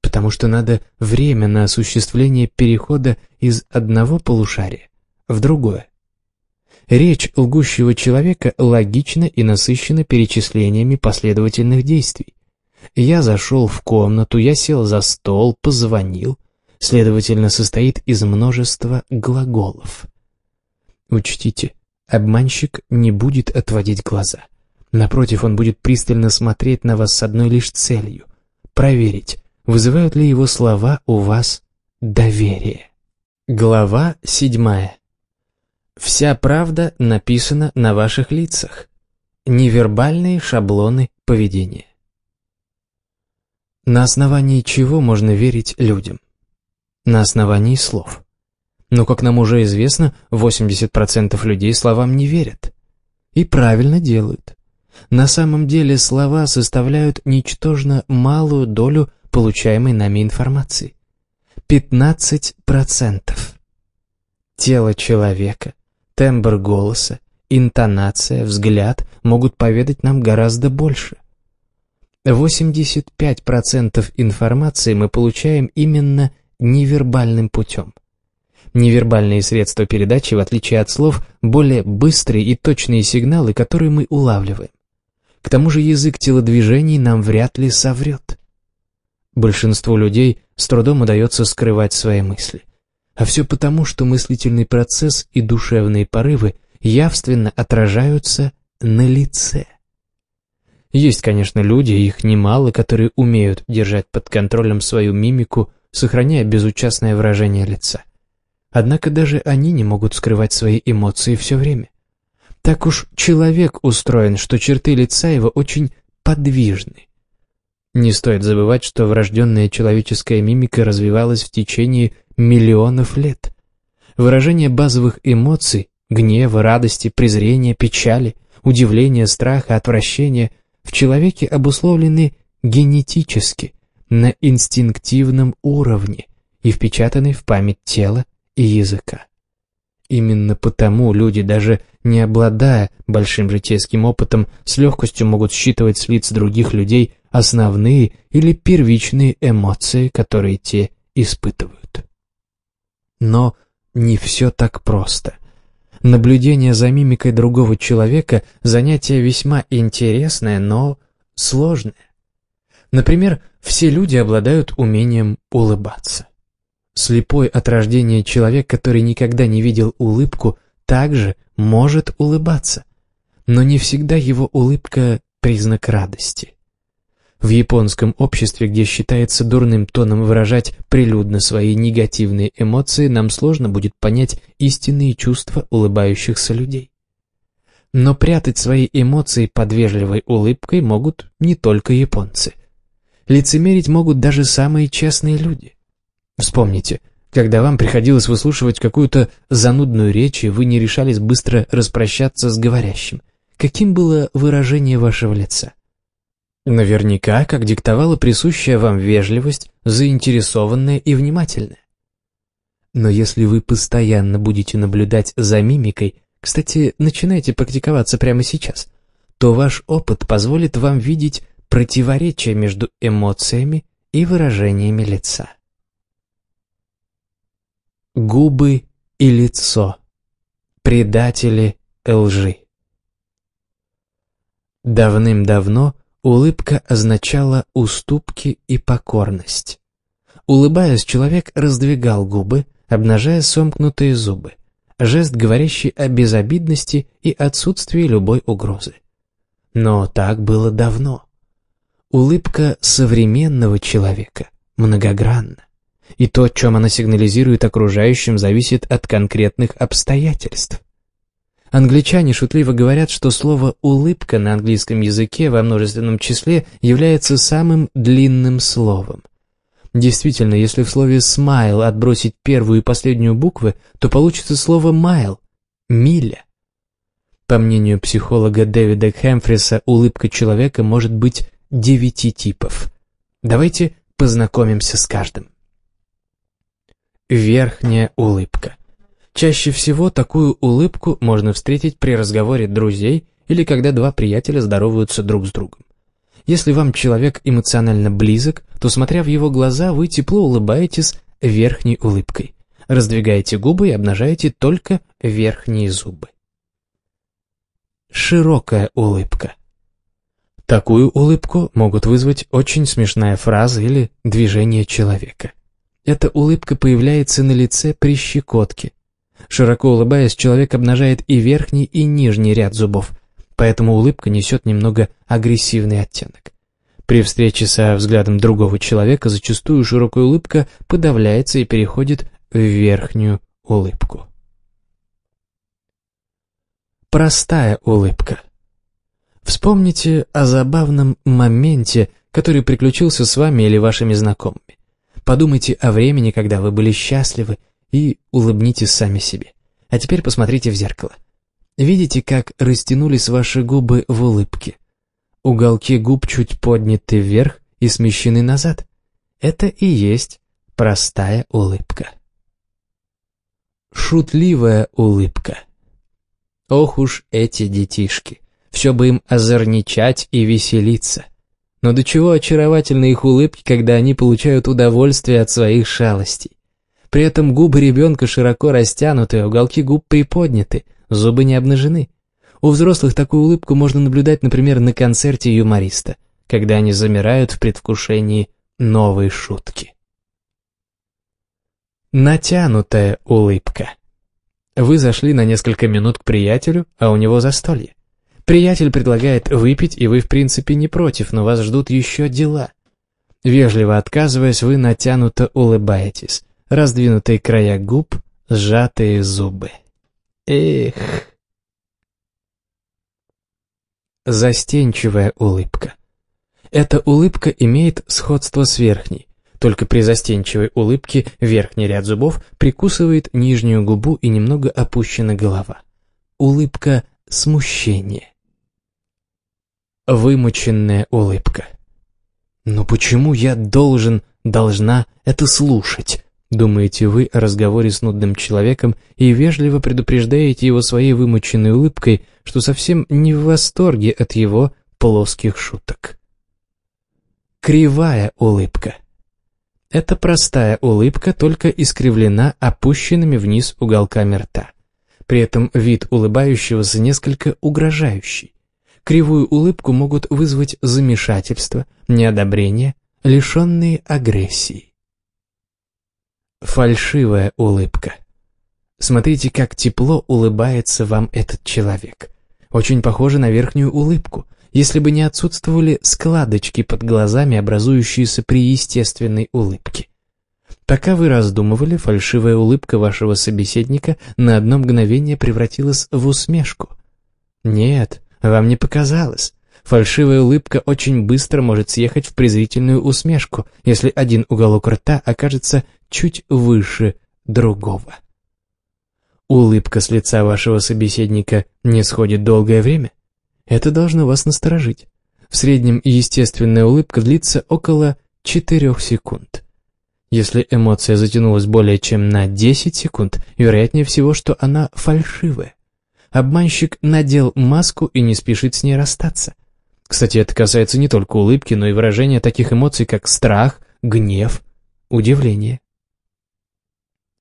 Потому что надо время на осуществление перехода из одного полушария в другое. Речь лгущего человека логична и насыщена перечислениями последовательных действий. Я зашел в комнату, я сел за стол, позвонил, следовательно, состоит из множества глаголов. Учтите, обманщик не будет отводить глаза. Напротив, он будет пристально смотреть на вас с одной лишь целью – проверить, вызывают ли его слова у вас доверие. Глава седьмая. Вся правда написана на ваших лицах. Невербальные шаблоны поведения. На основании чего можно верить людям? На основании слов. Но, как нам уже известно, 80% людей словам не верят. И правильно делают. На самом деле слова составляют ничтожно малую долю получаемой нами информации. 15%. Тело человека – тембр голоса, интонация, взгляд могут поведать нам гораздо больше. 85% информации мы получаем именно невербальным путем. Невербальные средства передачи, в отличие от слов, более быстрые и точные сигналы, которые мы улавливаем. К тому же язык телодвижений нам вряд ли соврет. Большинству людей с трудом удается скрывать свои мысли. А все потому, что мыслительный процесс и душевные порывы явственно отражаются на лице. Есть, конечно, люди, их немало, которые умеют держать под контролем свою мимику, сохраняя безучастное выражение лица. Однако даже они не могут скрывать свои эмоции все время. Так уж человек устроен, что черты лица его очень подвижны. Не стоит забывать, что врожденная человеческая мимика развивалась в течение миллионов лет. Выражение базовых эмоций – гнева, радости, презрения, печали, удивления, страха, отвращения – в человеке обусловлены генетически, на инстинктивном уровне и впечатаны в память тела и языка. Именно потому люди, даже не обладая большим житейским опытом, с легкостью могут считывать с лиц других людей основные или первичные эмоции, которые те испытывают. Но не все так просто. Наблюдение за мимикой другого человека – занятие весьма интересное, но сложное. Например, все люди обладают умением улыбаться. Слепой от рождения человек, который никогда не видел улыбку, также может улыбаться. Но не всегда его улыбка – признак радости. В японском обществе, где считается дурным тоном выражать прилюдно свои негативные эмоции, нам сложно будет понять истинные чувства улыбающихся людей. Но прятать свои эмоции под вежливой улыбкой могут не только японцы. Лицемерить могут даже самые честные люди. Вспомните, когда вам приходилось выслушивать какую-то занудную речь, и вы не решались быстро распрощаться с говорящим. Каким было выражение вашего лица? Наверняка, как диктовала присущая вам вежливость, заинтересованная и внимательная. Но если вы постоянно будете наблюдать за мимикой, кстати, начинайте практиковаться прямо сейчас, то ваш опыт позволит вам видеть противоречие между эмоциями и выражениями лица. Губы и лицо. Предатели лжи. Давным-давно Улыбка означала уступки и покорность. Улыбаясь, человек раздвигал губы, обнажая сомкнутые зубы. Жест, говорящий о безобидности и отсутствии любой угрозы. Но так было давно. Улыбка современного человека многогранна. И то, чем она сигнализирует окружающим, зависит от конкретных обстоятельств. Англичане шутливо говорят, что слово «улыбка» на английском языке во множественном числе является самым длинным словом. Действительно, если в слове «смайл» отбросить первую и последнюю буквы, то получится слово «майл» — «миля». По мнению психолога Дэвида Хэмфриса, улыбка человека может быть девяти типов. Давайте познакомимся с каждым. Верхняя улыбка. Чаще всего такую улыбку можно встретить при разговоре друзей или когда два приятеля здороваются друг с другом. Если вам человек эмоционально близок, то, смотря в его глаза, вы тепло улыбаетесь верхней улыбкой. Раздвигаете губы и обнажаете только верхние зубы. Широкая улыбка. Такую улыбку могут вызвать очень смешная фраза или движение человека. Эта улыбка появляется на лице при щекотке, Широко улыбаясь, человек обнажает и верхний, и нижний ряд зубов, поэтому улыбка несет немного агрессивный оттенок. При встрече со взглядом другого человека зачастую широкая улыбка подавляется и переходит в верхнюю улыбку. Простая улыбка. Вспомните о забавном моменте, который приключился с вами или вашими знакомыми. Подумайте о времени, когда вы были счастливы, и улыбнитесь сами себе. А теперь посмотрите в зеркало. Видите, как растянулись ваши губы в улыбке? Уголки губ чуть подняты вверх и смещены назад. Это и есть простая улыбка. Шутливая улыбка. Ох уж эти детишки, все бы им озорничать и веселиться. Но до чего очаровательны их улыбки, когда они получают удовольствие от своих шалостей. При этом губы ребенка широко растянуты, а уголки губ приподняты, зубы не обнажены. У взрослых такую улыбку можно наблюдать, например, на концерте юмориста, когда они замирают в предвкушении новой шутки. Натянутая улыбка. Вы зашли на несколько минут к приятелю, а у него застолье. Приятель предлагает выпить, и вы в принципе не против, но вас ждут еще дела. Вежливо отказываясь, вы натянуто улыбаетесь раздвинутые края губ, сжатые зубы. Эх! Застенчивая улыбка. Эта улыбка имеет сходство с верхней, только при застенчивой улыбке верхний ряд зубов прикусывает нижнюю губу и немного опущена голова. Улыбка смущения. Вымученная улыбка. «Но почему я должен, должна это слушать?» Думаете вы о разговоре с нудным человеком и вежливо предупреждаете его своей вымученной улыбкой, что совсем не в восторге от его плоских шуток. Кривая улыбка. Это простая улыбка только искривлена опущенными вниз уголками рта. При этом вид улыбающегося несколько угрожающий. Кривую улыбку могут вызвать замешательство, неодобрение, лишенные агрессии фальшивая улыбка. Смотрите, как тепло улыбается вам этот человек. Очень похоже на верхнюю улыбку, если бы не отсутствовали складочки под глазами, образующиеся при естественной улыбке. Пока вы раздумывали, фальшивая улыбка вашего собеседника на одно мгновение превратилась в усмешку. Нет, вам не показалось. Фальшивая улыбка очень быстро может съехать в презрительную усмешку, если один уголок рта окажется чуть выше другого. Улыбка с лица вашего собеседника не сходит долгое время? Это должно вас насторожить. В среднем естественная улыбка длится около 4 секунд. Если эмоция затянулась более чем на 10 секунд, вероятнее всего, что она фальшивая. Обманщик надел маску и не спешит с ней расстаться. Кстати, это касается не только улыбки, но и выражения таких эмоций, как страх, гнев, удивление.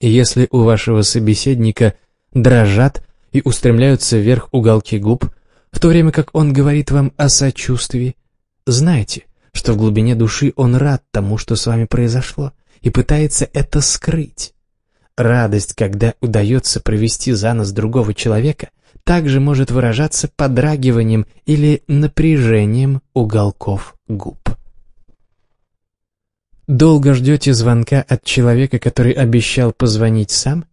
Если у вашего собеседника дрожат и устремляются вверх уголки губ, в то время как он говорит вам о сочувствии, знайте, что в глубине души он рад тому, что с вами произошло, и пытается это скрыть. Радость, когда удается провести за нос другого человека, также может выражаться подрагиванием или напряжением уголков губ. Долго ждете звонка от человека, который обещал позвонить сам?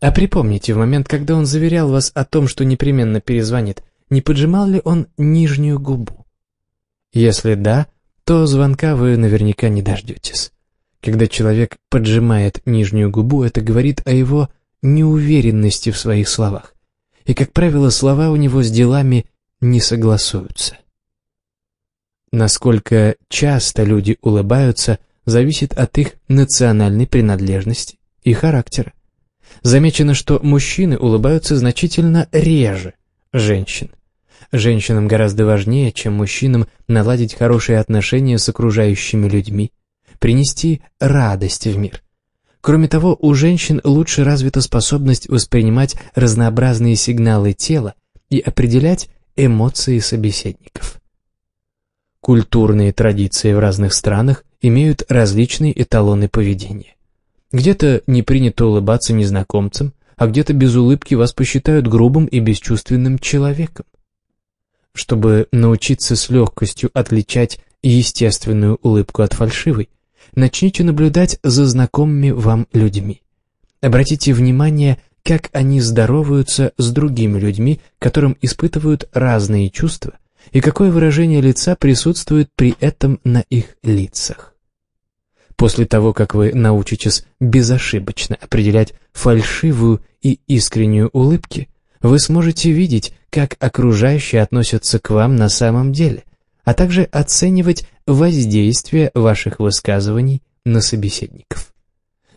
А припомните, в момент, когда он заверял вас о том, что непременно перезвонит, не поджимал ли он нижнюю губу? Если да, то звонка вы наверняка не дождетесь. Когда человек поджимает нижнюю губу, это говорит о его неуверенности в своих словах. И, как правило, слова у него с делами не согласуются. Насколько часто люди улыбаются – зависит от их национальной принадлежности и характера. Замечено, что мужчины улыбаются значительно реже женщин. Женщинам гораздо важнее, чем мужчинам, наладить хорошие отношения с окружающими людьми, принести радость в мир. Кроме того, у женщин лучше развита способность воспринимать разнообразные сигналы тела и определять эмоции собеседников. Культурные традиции в разных странах имеют различные эталоны поведения. Где-то не принято улыбаться незнакомцам, а где-то без улыбки вас посчитают грубым и бесчувственным человеком. Чтобы научиться с легкостью отличать естественную улыбку от фальшивой, начните наблюдать за знакомыми вам людьми. Обратите внимание, как они здороваются с другими людьми, которым испытывают разные чувства, и какое выражение лица присутствует при этом на их лицах. После того, как вы научитесь безошибочно определять фальшивую и искреннюю улыбки, вы сможете видеть, как окружающие относятся к вам на самом деле, а также оценивать воздействие ваших высказываний на собеседников.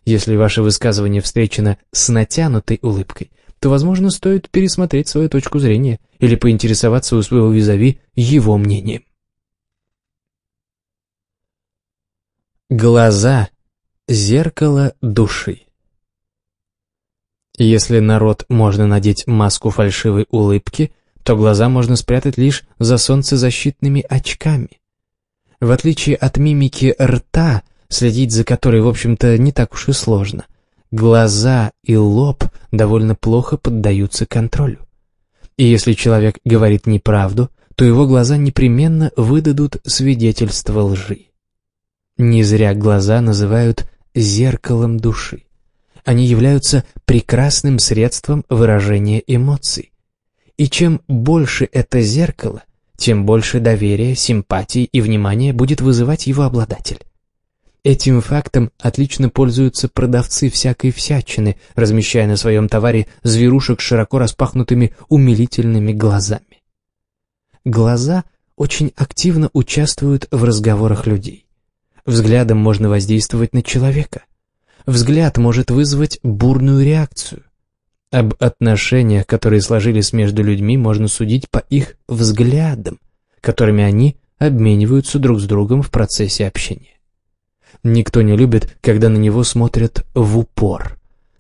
Если ваше высказывание встречено с натянутой улыбкой, то, возможно, стоит пересмотреть свою точку зрения или поинтересоваться у своего визави его мнением. Глаза – зеркало души. Если на рот можно надеть маску фальшивой улыбки, то глаза можно спрятать лишь за солнцезащитными очками. В отличие от мимики рта, следить за которой, в общем-то, не так уж и сложно – глаза и лоб довольно плохо поддаются контролю. И если человек говорит неправду, то его глаза непременно выдадут свидетельство лжи. Не зря глаза называют зеркалом души. Они являются прекрасным средством выражения эмоций. И чем больше это зеркало, тем больше доверия, симпатии и внимания будет вызывать его обладатель. Этим фактом отлично пользуются продавцы всякой всячины, размещая на своем товаре зверушек с широко распахнутыми умилительными глазами. Глаза очень активно участвуют в разговорах людей. Взглядом можно воздействовать на человека. Взгляд может вызвать бурную реакцию. Об отношениях, которые сложились между людьми, можно судить по их взглядам, которыми они обмениваются друг с другом в процессе общения. Никто не любит, когда на него смотрят в упор.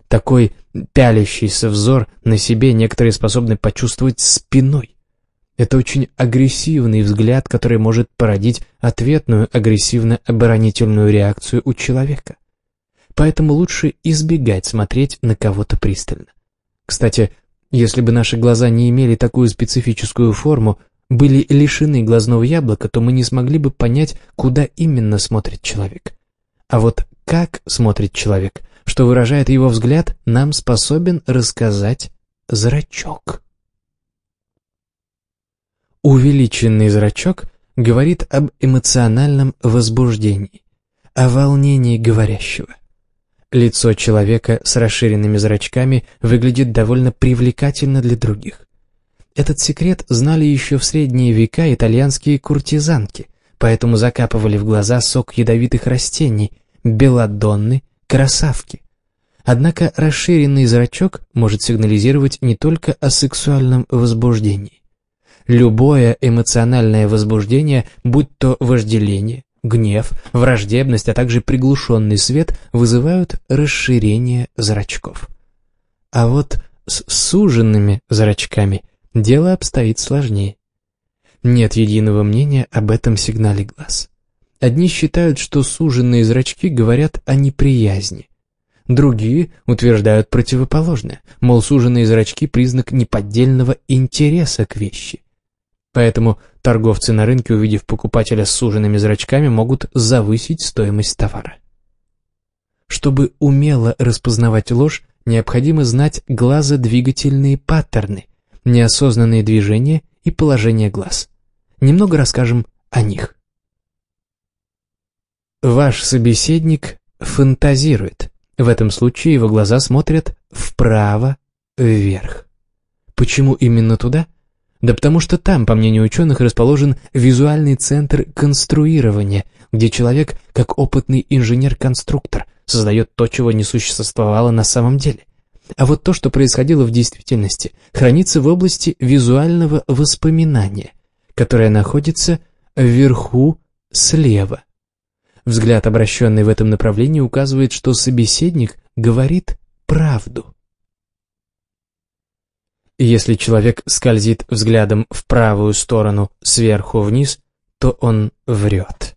Такой пялящийся взор на себе некоторые способны почувствовать спиной. Это очень агрессивный взгляд, который может породить ответную агрессивно-оборонительную реакцию у человека. Поэтому лучше избегать смотреть на кого-то пристально. Кстати, если бы наши глаза не имели такую специфическую форму, были лишены глазного яблока, то мы не смогли бы понять, куда именно смотрит человек. А вот как смотрит человек, что выражает его взгляд, нам способен рассказать зрачок. Увеличенный зрачок говорит об эмоциональном возбуждении, о волнении говорящего. Лицо человека с расширенными зрачками выглядит довольно привлекательно для других. Этот секрет знали еще в средние века итальянские куртизанки – поэтому закапывали в глаза сок ядовитых растений, белладонны, красавки. Однако расширенный зрачок может сигнализировать не только о сексуальном возбуждении. Любое эмоциональное возбуждение, будь то вожделение, гнев, враждебность, а также приглушенный свет, вызывают расширение зрачков. А вот с суженными зрачками дело обстоит сложнее. Нет единого мнения об этом сигнале глаз. Одни считают, что суженные зрачки говорят о неприязни. Другие утверждают противоположное, мол, суженные зрачки – признак неподдельного интереса к вещи. Поэтому торговцы на рынке, увидев покупателя с суженными зрачками, могут завысить стоимость товара. Чтобы умело распознавать ложь, необходимо знать глазодвигательные паттерны, неосознанные движения и положение глаз – немного расскажем о них. Ваш собеседник фантазирует. В этом случае его глаза смотрят вправо, вверх. Почему именно туда? Да потому что там, по мнению ученых, расположен визуальный центр конструирования, где человек, как опытный инженер-конструктор, создает то, чего не существовало на самом деле. А вот то, что происходило в действительности, хранится в области визуального воспоминания которая находится вверху слева. Взгляд, обращенный в этом направлении, указывает, что собеседник говорит правду. Если человек скользит взглядом в правую сторону сверху вниз, то он врет.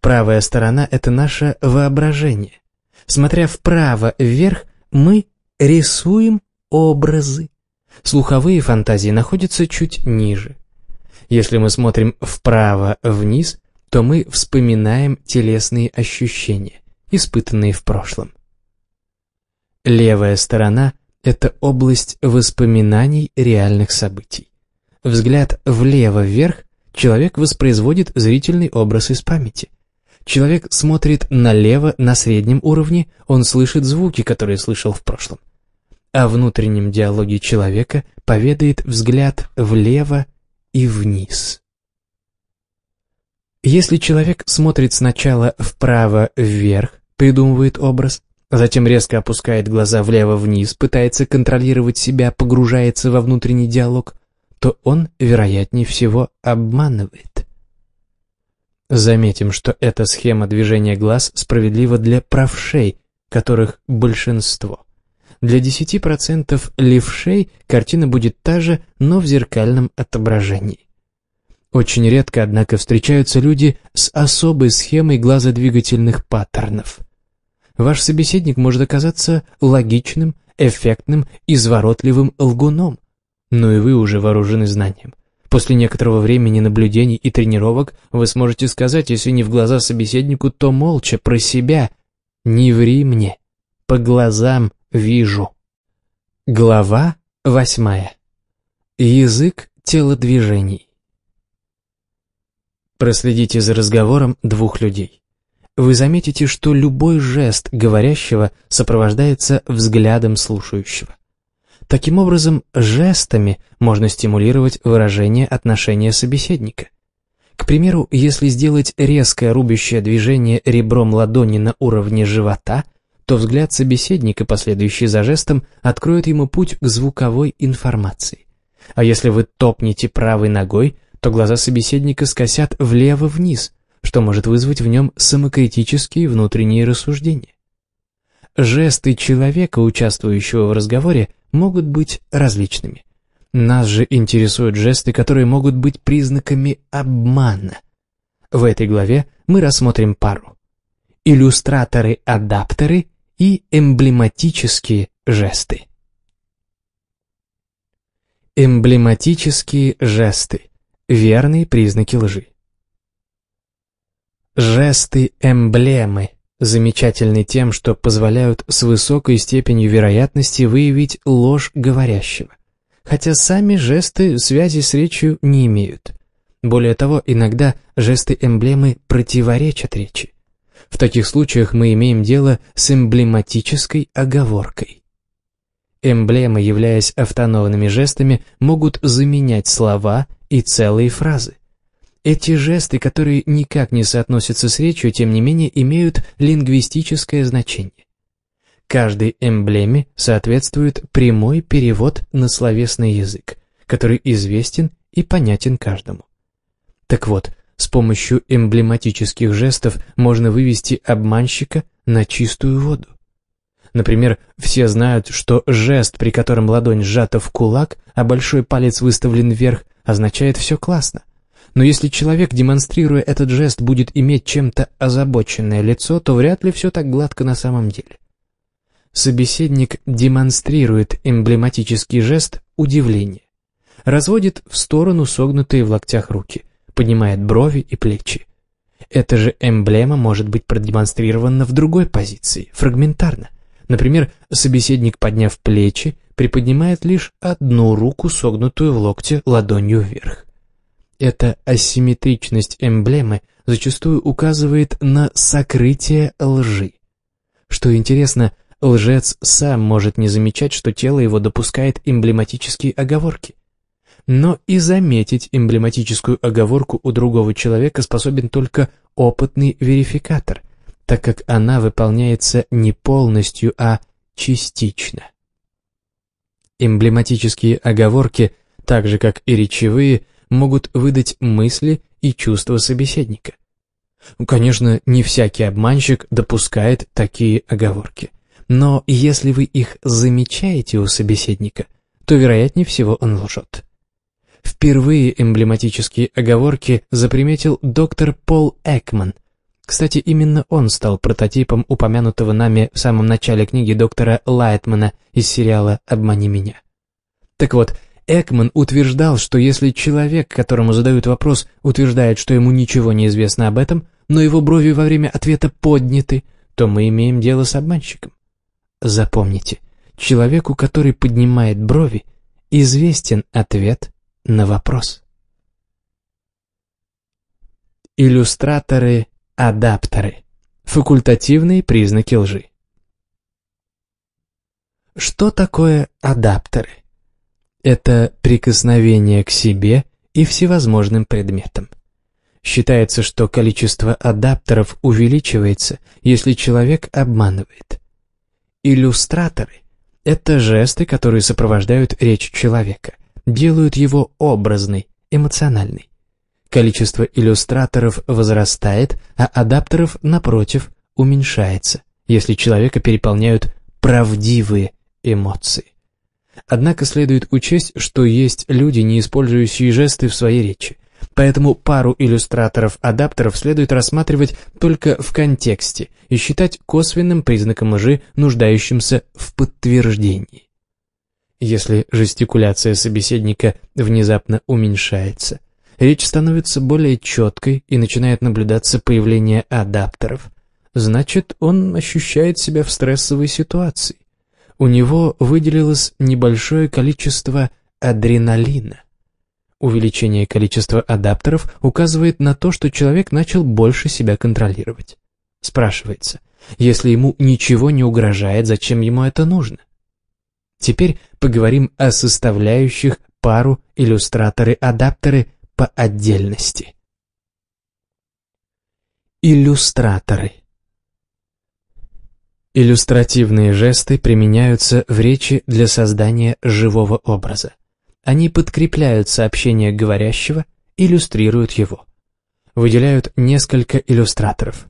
Правая сторона — это наше воображение. Смотря вправо вверх, мы рисуем образы. Слуховые фантазии находятся чуть ниже. Если мы смотрим вправо-вниз, то мы вспоминаем телесные ощущения, испытанные в прошлом. Левая сторона – это область воспоминаний реальных событий. Взгляд влево-вверх человек воспроизводит зрительный образ из памяти. Человек смотрит налево на среднем уровне, он слышит звуки, которые слышал в прошлом. О внутреннем диалоге человека поведает взгляд влево и вниз. Если человек смотрит сначала вправо-вверх, придумывает образ, затем резко опускает глаза влево-вниз, пытается контролировать себя, погружается во внутренний диалог, то он, вероятнее всего, обманывает. Заметим, что эта схема движения глаз справедлива для правшей, которых большинство. Для 10% левшей картина будет та же, но в зеркальном отображении. Очень редко, однако, встречаются люди с особой схемой глазодвигательных паттернов. Ваш собеседник может оказаться логичным, эффектным, изворотливым лгуном, но и вы уже вооружены знанием. После некоторого времени наблюдений и тренировок вы сможете сказать, если не в глаза собеседнику, то молча, про себя. «Не ври мне. По глазам вижу. Глава восьмая. Язык телодвижений. Проследите за разговором двух людей. Вы заметите, что любой жест говорящего сопровождается взглядом слушающего. Таким образом, жестами можно стимулировать выражение отношения собеседника. К примеру, если сделать резкое рубящее движение ребром ладони на уровне живота – то взгляд собеседника, последующий за жестом, откроет ему путь к звуковой информации. А если вы топнете правой ногой, то глаза собеседника скосят влево-вниз, что может вызвать в нем самокритические внутренние рассуждения. Жесты человека, участвующего в разговоре, могут быть различными. Нас же интересуют жесты, которые могут быть признаками обмана. В этой главе мы рассмотрим пару. Иллюстраторы-адаптеры и эмблематические жесты. Эмблематические жесты – верные признаки лжи. Жесты-эмблемы замечательны тем, что позволяют с высокой степенью вероятности выявить ложь говорящего, хотя сами жесты связи с речью не имеют. Более того, иногда жесты-эмблемы противоречат речи. В таких случаях мы имеем дело с эмблематической оговоркой. Эмблемы, являясь автономными жестами, могут заменять слова и целые фразы. Эти жесты, которые никак не соотносятся с речью, тем не менее имеют лингвистическое значение. Каждой эмблеме соответствует прямой перевод на словесный язык, который известен и понятен каждому. Так вот, с помощью эмблематических жестов можно вывести обманщика на чистую воду. Например, все знают, что жест, при котором ладонь сжата в кулак, а большой палец выставлен вверх, означает «все классно». Но если человек, демонстрируя этот жест, будет иметь чем-то озабоченное лицо, то вряд ли все так гладко на самом деле. Собеседник демонстрирует эмблематический жест удивления. Разводит в сторону согнутые в локтях руки – поднимает брови и плечи. Эта же эмблема может быть продемонстрирована в другой позиции, фрагментарно. Например, собеседник, подняв плечи, приподнимает лишь одну руку, согнутую в локте ладонью вверх. Эта асимметричность эмблемы зачастую указывает на сокрытие лжи. Что интересно, лжец сам может не замечать, что тело его допускает эмблематические оговорки – но и заметить эмблематическую оговорку у другого человека способен только опытный верификатор, так как она выполняется не полностью, а частично. Эмблематические оговорки, так же как и речевые, могут выдать мысли и чувства собеседника. Ну, конечно, не всякий обманщик допускает такие оговорки. Но если вы их замечаете у собеседника, то вероятнее всего он лжет. Впервые эмблематические оговорки заприметил доктор Пол Экман. Кстати, именно он стал прототипом упомянутого нами в самом начале книги доктора Лайтмана из сериала «Обмани меня». Так вот, Экман утверждал, что если человек, которому задают вопрос, утверждает, что ему ничего не известно об этом, но его брови во время ответа подняты, то мы имеем дело с обманщиком. Запомните, человеку, который поднимает брови, известен ответ, на вопрос. Иллюстраторы-адаптеры. Факультативные признаки лжи. Что такое адаптеры? Это прикосновение к себе и всевозможным предметам. Считается, что количество адаптеров увеличивается, если человек обманывает. Иллюстраторы – это жесты, которые сопровождают речь человека – делают его образный, эмоциональный. Количество иллюстраторов возрастает, а адаптеров, напротив, уменьшается, если человека переполняют правдивые эмоции. Однако следует учесть, что есть люди, не использующие жесты в своей речи. Поэтому пару иллюстраторов-адаптеров следует рассматривать только в контексте и считать косвенным признаком лжи, нуждающимся в подтверждении если жестикуляция собеседника внезапно уменьшается. Речь становится более четкой и начинает наблюдаться появление адаптеров. Значит, он ощущает себя в стрессовой ситуации. У него выделилось небольшое количество адреналина. Увеличение количества адаптеров указывает на то, что человек начал больше себя контролировать. Спрашивается, если ему ничего не угрожает, зачем ему это нужно? Теперь поговорим о составляющих пару иллюстраторы-адаптеры по отдельности. Иллюстраторы Иллюстративные жесты применяются в речи для создания живого образа. Они подкрепляют сообщение говорящего, иллюстрируют его. Выделяют несколько иллюстраторов.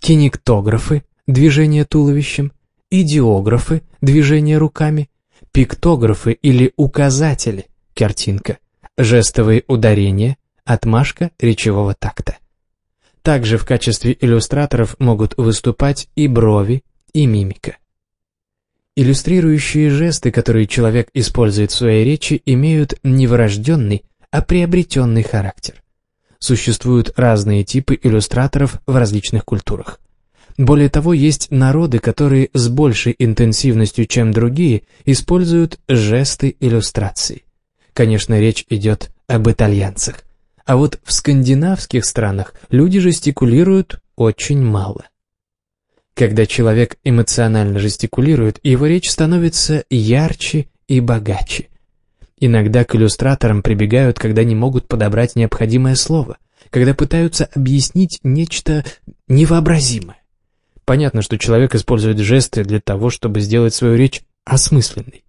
Кинектографы – движение туловищем, идиографы – движение руками – пиктографы или указатели, картинка, жестовые ударения, отмашка речевого такта. Также в качестве иллюстраторов могут выступать и брови, и мимика. Иллюстрирующие жесты, которые человек использует в своей речи, имеют не врожденный, а приобретенный характер. Существуют разные типы иллюстраторов в различных культурах. Более того, есть народы, которые с большей интенсивностью, чем другие, используют жесты иллюстраций. Конечно, речь идет об итальянцах. А вот в скандинавских странах люди жестикулируют очень мало. Когда человек эмоционально жестикулирует, его речь становится ярче и богаче. Иногда к иллюстраторам прибегают, когда не могут подобрать необходимое слово, когда пытаются объяснить нечто невообразимое. Понятно, что человек использует жесты для того, чтобы сделать свою речь осмысленной.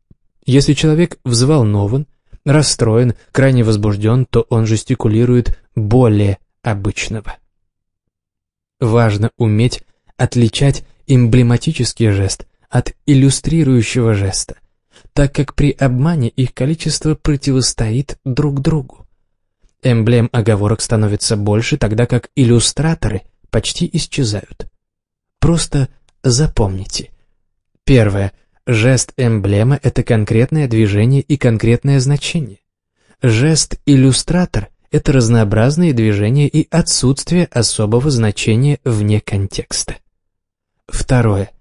Если человек взволнован, расстроен, крайне возбужден, то он жестикулирует более обычного. Важно уметь отличать эмблематический жест от иллюстрирующего жеста, так как при обмане их количество противостоит друг другу. Эмблем оговорок становится больше, тогда как иллюстраторы почти исчезают. Просто запомните. Первое. Жест эмблема – это конкретное движение и конкретное значение. Жест иллюстратор – это разнообразные движения и отсутствие особого значения вне контекста. Второе.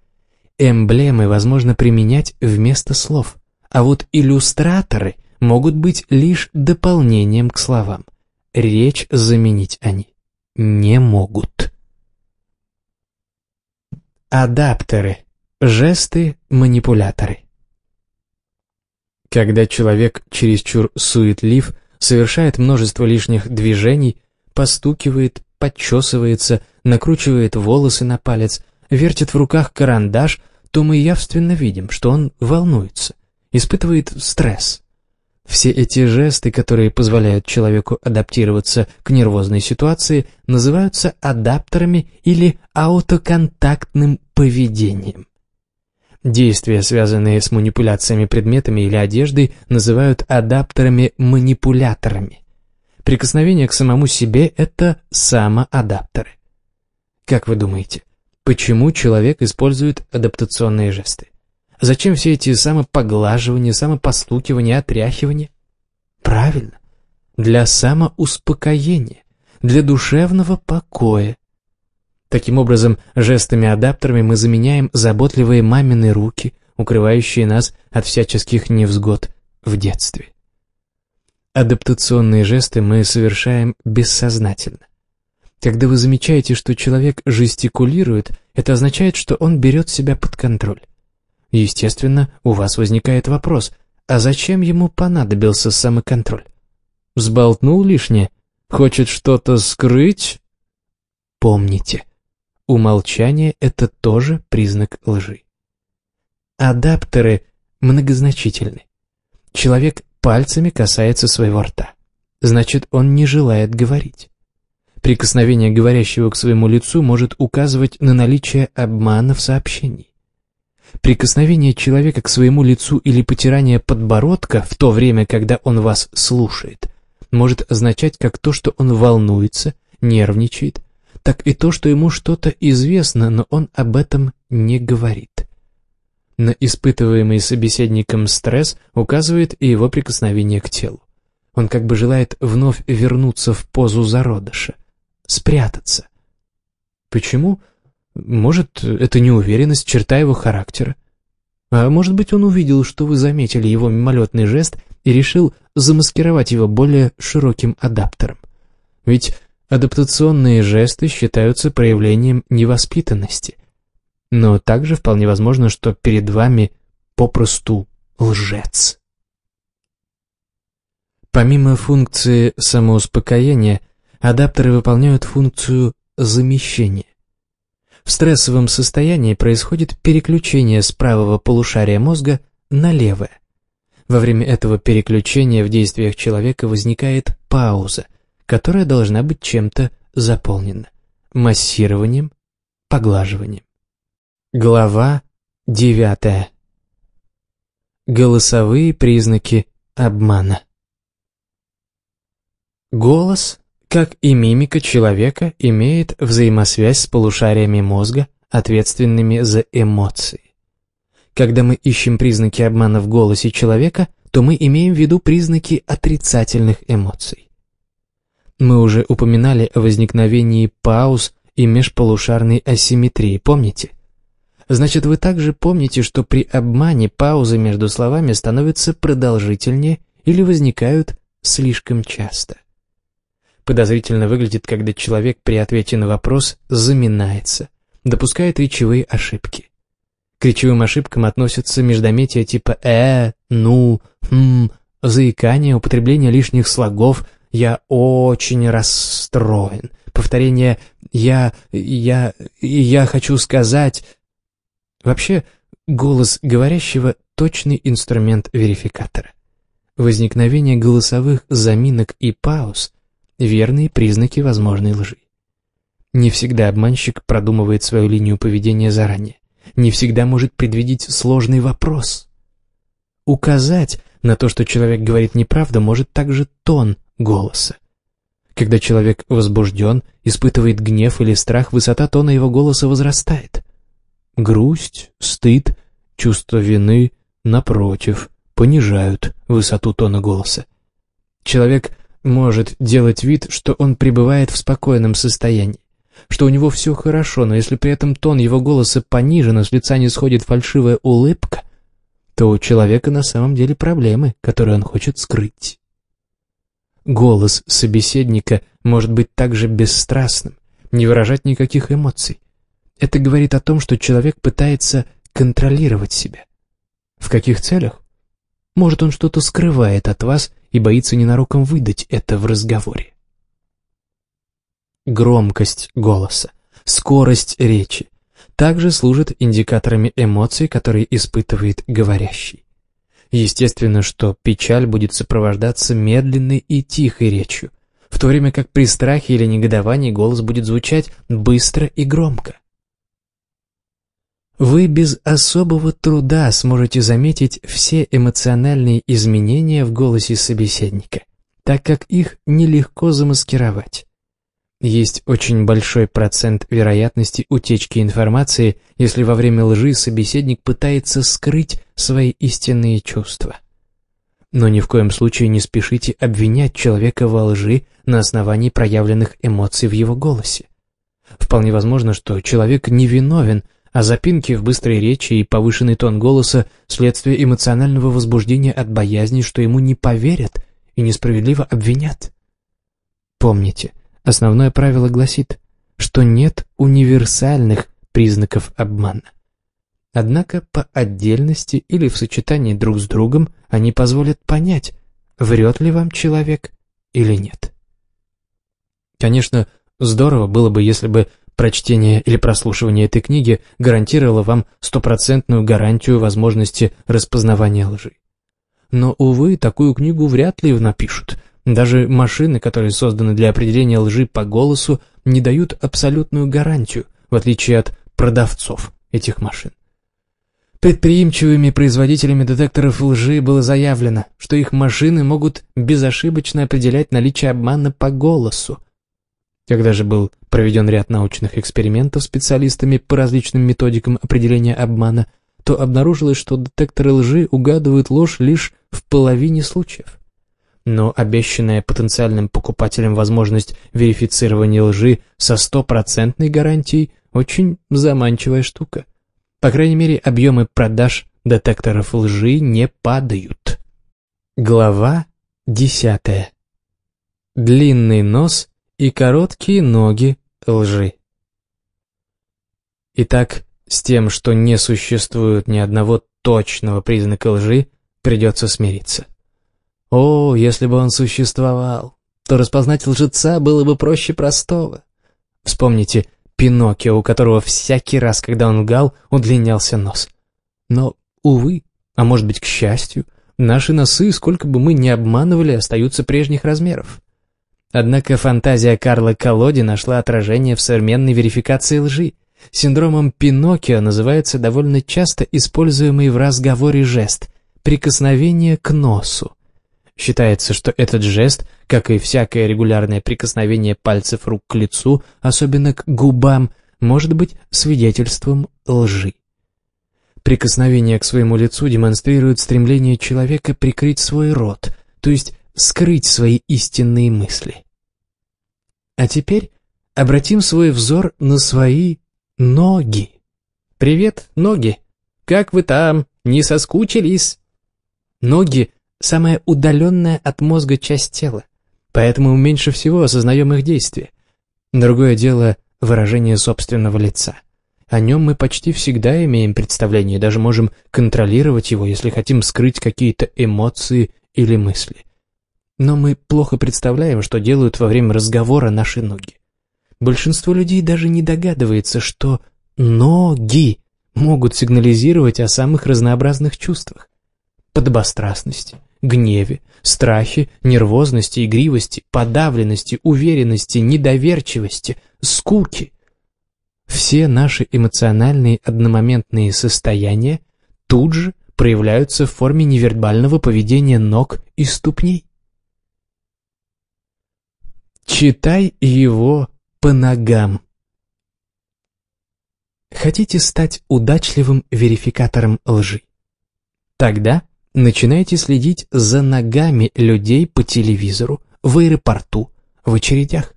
Эмблемы возможно применять вместо слов, а вот иллюстраторы могут быть лишь дополнением к словам. Речь заменить они не могут. Адаптеры. Жесты-манипуляторы. Когда человек чересчур суетлив, совершает множество лишних движений, постукивает, подчесывается, накручивает волосы на палец, вертит в руках карандаш, то мы явственно видим, что он волнуется, испытывает стресс. Все эти жесты, которые позволяют человеку адаптироваться к нервозной ситуации, называются адаптерами или аутоконтактным поведением. Действия, связанные с манипуляциями предметами или одеждой, называют адаптерами-манипуляторами. Прикосновение к самому себе – это самоадаптеры. Как вы думаете, почему человек использует адаптационные жесты? Зачем все эти самопоглаживания, самопостукивания, отряхивания? Правильно, для самоуспокоения, для душевного покоя. Таким образом, жестами-адаптерами мы заменяем заботливые мамины руки, укрывающие нас от всяческих невзгод в детстве. Адаптационные жесты мы совершаем бессознательно. Когда вы замечаете, что человек жестикулирует, это означает, что он берет себя под контроль. Естественно, у вас возникает вопрос, а зачем ему понадобился самоконтроль? Взболтнул лишнее? Хочет что-то скрыть? Помните, умолчание — это тоже признак лжи. Адаптеры многозначительны. Человек пальцами касается своего рта. Значит, он не желает говорить. Прикосновение говорящего к своему лицу может указывать на наличие обмана в сообщении. Прикосновение человека к своему лицу или потирание подбородка в то время, когда он вас слушает, может означать как то, что он волнуется, нервничает, так и то, что ему что-то известно, но он об этом не говорит. На испытываемый собеседником стресс указывает и его прикосновение к телу. Он как бы желает вновь вернуться в позу зародыша, спрятаться. Почему? Почему? Может, это неуверенность, черта его характера. А может быть, он увидел, что вы заметили его мимолетный жест и решил замаскировать его более широким адаптером. Ведь адаптационные жесты считаются проявлением невоспитанности. Но также вполне возможно, что перед вами попросту лжец. Помимо функции самоуспокоения, адаптеры выполняют функцию замещения. В стрессовом состоянии происходит переключение с правого полушария мозга на левое. Во время этого переключения в действиях человека возникает пауза, которая должна быть чем-то заполнена – массированием, поглаживанием. Глава 9. Голосовые признаки обмана. Голос как и мимика человека имеет взаимосвязь с полушариями мозга, ответственными за эмоции. Когда мы ищем признаки обмана в голосе человека, то мы имеем в виду признаки отрицательных эмоций. Мы уже упоминали о возникновении пауз и межполушарной асимметрии, помните? Значит, вы также помните, что при обмане паузы между словами становятся продолжительнее или возникают слишком часто. Подозрительно выглядит, когда человек при ответе на вопрос заминается, допускает речевые ошибки. К речевым ошибкам относятся междометия типа «э», «ну», «хм», заикание, употребление лишних слогов «я очень расстроен», повторение «я», «я», «я хочу сказать». Вообще, голос говорящего – точный инструмент верификатора. Возникновение голосовых заминок и пауз верные признаки возможной лжи. Не всегда обманщик продумывает свою линию поведения заранее, не всегда может предвидеть сложный вопрос. Указать на то, что человек говорит неправду, может также тон голоса. Когда человек возбужден, испытывает гнев или страх, высота тона его голоса возрастает. Грусть, стыд, чувство вины, напротив, понижают высоту тона голоса. Человек может делать вид, что он пребывает в спокойном состоянии, что у него все хорошо, но если при этом тон его голоса понижен, а с лица не сходит фальшивая улыбка, то у человека на самом деле проблемы, которые он хочет скрыть. Голос собеседника может быть также бесстрастным, не выражать никаких эмоций. Это говорит о том, что человек пытается контролировать себя. В каких целях? Может, он что-то скрывает от вас и боится ненароком выдать это в разговоре. Громкость голоса, скорость речи также служат индикаторами эмоций, которые испытывает говорящий. Естественно, что печаль будет сопровождаться медленной и тихой речью, в то время как при страхе или негодовании голос будет звучать быстро и громко. Вы без особого труда сможете заметить все эмоциональные изменения в голосе собеседника, так как их нелегко замаскировать. Есть очень большой процент вероятности утечки информации, если во время лжи собеседник пытается скрыть свои истинные чувства. Но ни в коем случае не спешите обвинять человека во лжи на основании проявленных эмоций в его голосе. Вполне возможно, что человек невиновен – а запинки в быстрой речи и повышенный тон голоса – следствие эмоционального возбуждения от боязни, что ему не поверят и несправедливо обвинят. Помните, основное правило гласит, что нет универсальных признаков обмана. Однако по отдельности или в сочетании друг с другом они позволят понять, врет ли вам человек или нет. Конечно, здорово было бы, если бы Прочтение или прослушивание этой книги гарантировало вам стопроцентную гарантию возможности распознавания лжи. Но, увы, такую книгу вряд ли напишут. Даже машины, которые созданы для определения лжи по голосу, не дают абсолютную гарантию, в отличие от продавцов этих машин. Предприимчивыми производителями детекторов лжи было заявлено, что их машины могут безошибочно определять наличие обмана по голосу, когда же был проведен ряд научных экспериментов специалистами по различным методикам определения обмана, то обнаружилось, что детекторы лжи угадывают ложь лишь в половине случаев. Но обещанная потенциальным покупателям возможность верифицирования лжи со стопроцентной гарантией – очень заманчивая штука. По крайней мере, объемы продаж детекторов лжи не падают. Глава десятая. Длинный нос и короткие ноги лжи. Итак, с тем, что не существует ни одного точного признака лжи, придется смириться. О, если бы он существовал, то распознать лжеца было бы проще простого. Вспомните Пиноккио, у которого всякий раз, когда он лгал, удлинялся нос. Но, увы, а может быть, к счастью, наши носы, сколько бы мы ни обманывали, остаются прежних размеров. Однако фантазия Карла Колоди нашла отражение в современной верификации лжи. Синдромом Пиноккио называется довольно часто используемый в разговоре жест – прикосновение к носу. Считается, что этот жест, как и всякое регулярное прикосновение пальцев рук к лицу, особенно к губам, может быть свидетельством лжи. Прикосновение к своему лицу демонстрирует стремление человека прикрыть свой рот, то есть скрыть свои истинные мысли. А теперь обратим свой взор на свои ноги. «Привет, ноги! Как вы там? Не соскучились?» Ноги – самая удаленная от мозга часть тела, поэтому меньше всего осознаем их действия. Другое дело – выражение собственного лица. О нем мы почти всегда имеем представление, даже можем контролировать его, если хотим скрыть какие-то эмоции или мысли. Но мы плохо представляем, что делают во время разговора наши ноги. Большинство людей даже не догадывается, что ноги могут сигнализировать о самых разнообразных чувствах. Подобострастности, гневе, страхе, нервозности, игривости, подавленности, уверенности, недоверчивости, скуки. Все наши эмоциональные одномоментные состояния тут же проявляются в форме невербального поведения ног и ступней. Читай его по ногам. Хотите стать удачливым верификатором лжи? Тогда начинайте следить за ногами людей по телевизору, в аэропорту, в очередях.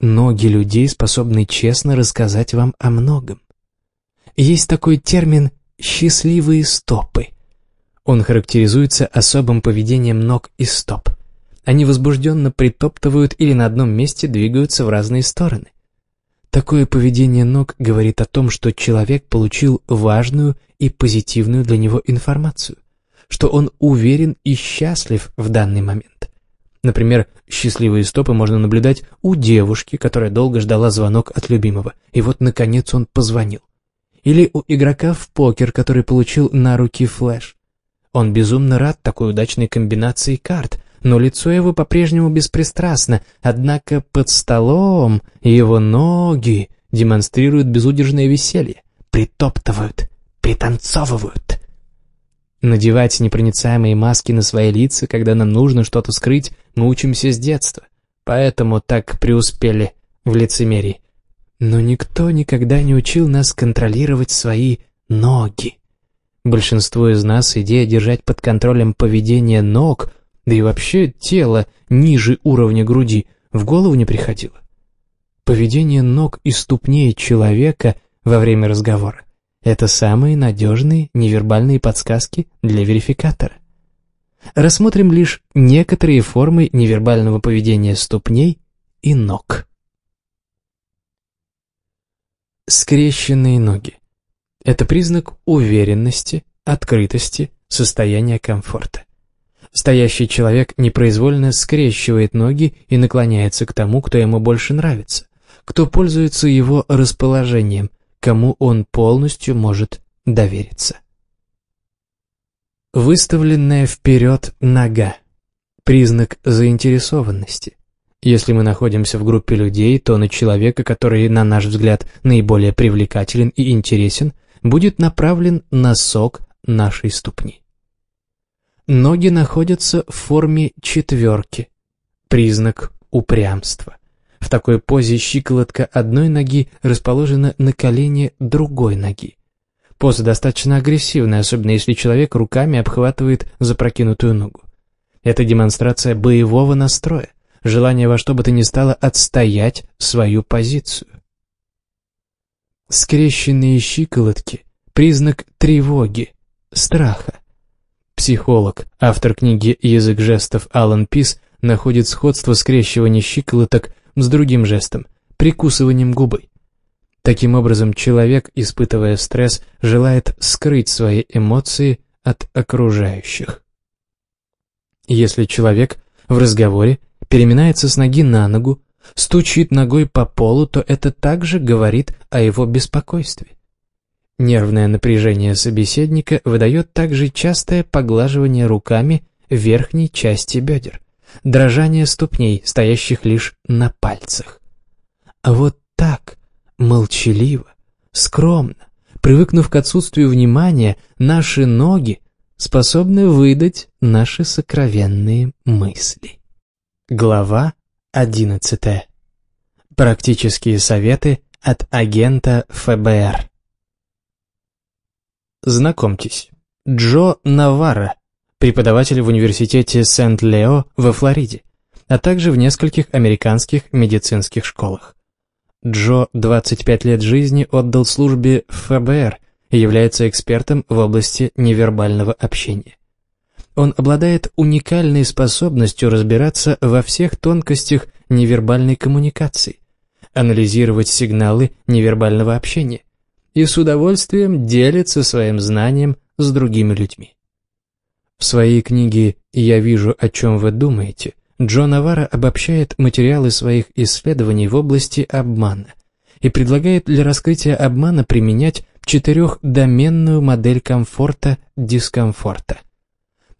Ноги людей способны честно рассказать вам о многом. Есть такой термин «счастливые стопы». Он характеризуется особым поведением ног и стоп – они возбужденно притоптывают или на одном месте двигаются в разные стороны. Такое поведение ног говорит о том, что человек получил важную и позитивную для него информацию, что он уверен и счастлив в данный момент. Например, счастливые стопы можно наблюдать у девушки, которая долго ждала звонок от любимого, и вот, наконец, он позвонил. Или у игрока в покер, который получил на руки флеш. Он безумно рад такой удачной комбинации карт, но лицо его по-прежнему беспристрастно, однако под столом его ноги демонстрируют безудержное веселье, притоптывают, пританцовывают. Надевать непроницаемые маски на свои лица, когда нам нужно что-то скрыть, мы учимся с детства, поэтому так преуспели в лицемерии. Но никто никогда не учил нас контролировать свои ноги. Большинство из нас идея держать под контролем поведение ног да и вообще тело ниже уровня груди, в голову не приходило. Поведение ног и ступней человека во время разговора – это самые надежные невербальные подсказки для верификатора. Рассмотрим лишь некоторые формы невербального поведения ступней и ног. Скрещенные ноги – это признак уверенности, открытости, состояния комфорта. Стоящий человек непроизвольно скрещивает ноги и наклоняется к тому, кто ему больше нравится, кто пользуется его расположением, кому он полностью может довериться. Выставленная вперед нога – признак заинтересованности. Если мы находимся в группе людей, то на человека, который, на наш взгляд, наиболее привлекателен и интересен, будет направлен носок нашей ступни. Ноги находятся в форме четверки. Признак упрямства. В такой позе щиколотка одной ноги расположена на колене другой ноги. Поза достаточно агрессивная, особенно если человек руками обхватывает запрокинутую ногу. Это демонстрация боевого настроя, желание во что бы то ни стало отстоять свою позицию. Скрещенные щиколотки – признак тревоги, страха. Психолог, автор книги «Язык жестов» Алан Пис, находит сходство скрещивания щиколоток с другим жестом – прикусыванием губы. Таким образом, человек, испытывая стресс, желает скрыть свои эмоции от окружающих. Если человек в разговоре переминается с ноги на ногу, стучит ногой по полу, то это также говорит о его беспокойстве. Нервное напряжение собеседника выдает также частое поглаживание руками верхней части бедер, дрожание ступней, стоящих лишь на пальцах. А вот так, молчаливо, скромно, привыкнув к отсутствию внимания, наши ноги способны выдать наши сокровенные мысли. Глава 11. Практические советы от агента ФБР. Знакомьтесь, Джо Навара, преподаватель в университете Сент-Лео во Флориде, а также в нескольких американских медицинских школах. Джо 25 лет жизни отдал службе ФБР и является экспертом в области невербального общения. Он обладает уникальной способностью разбираться во всех тонкостях невербальной коммуникации, анализировать сигналы невербального общения, и с удовольствием делится своим знанием с другими людьми. В своей книге «Я вижу, о чем вы думаете» Джон Авара обобщает материалы своих исследований в области обмана и предлагает для раскрытия обмана применять четырехдоменную модель комфорта-дискомфорта.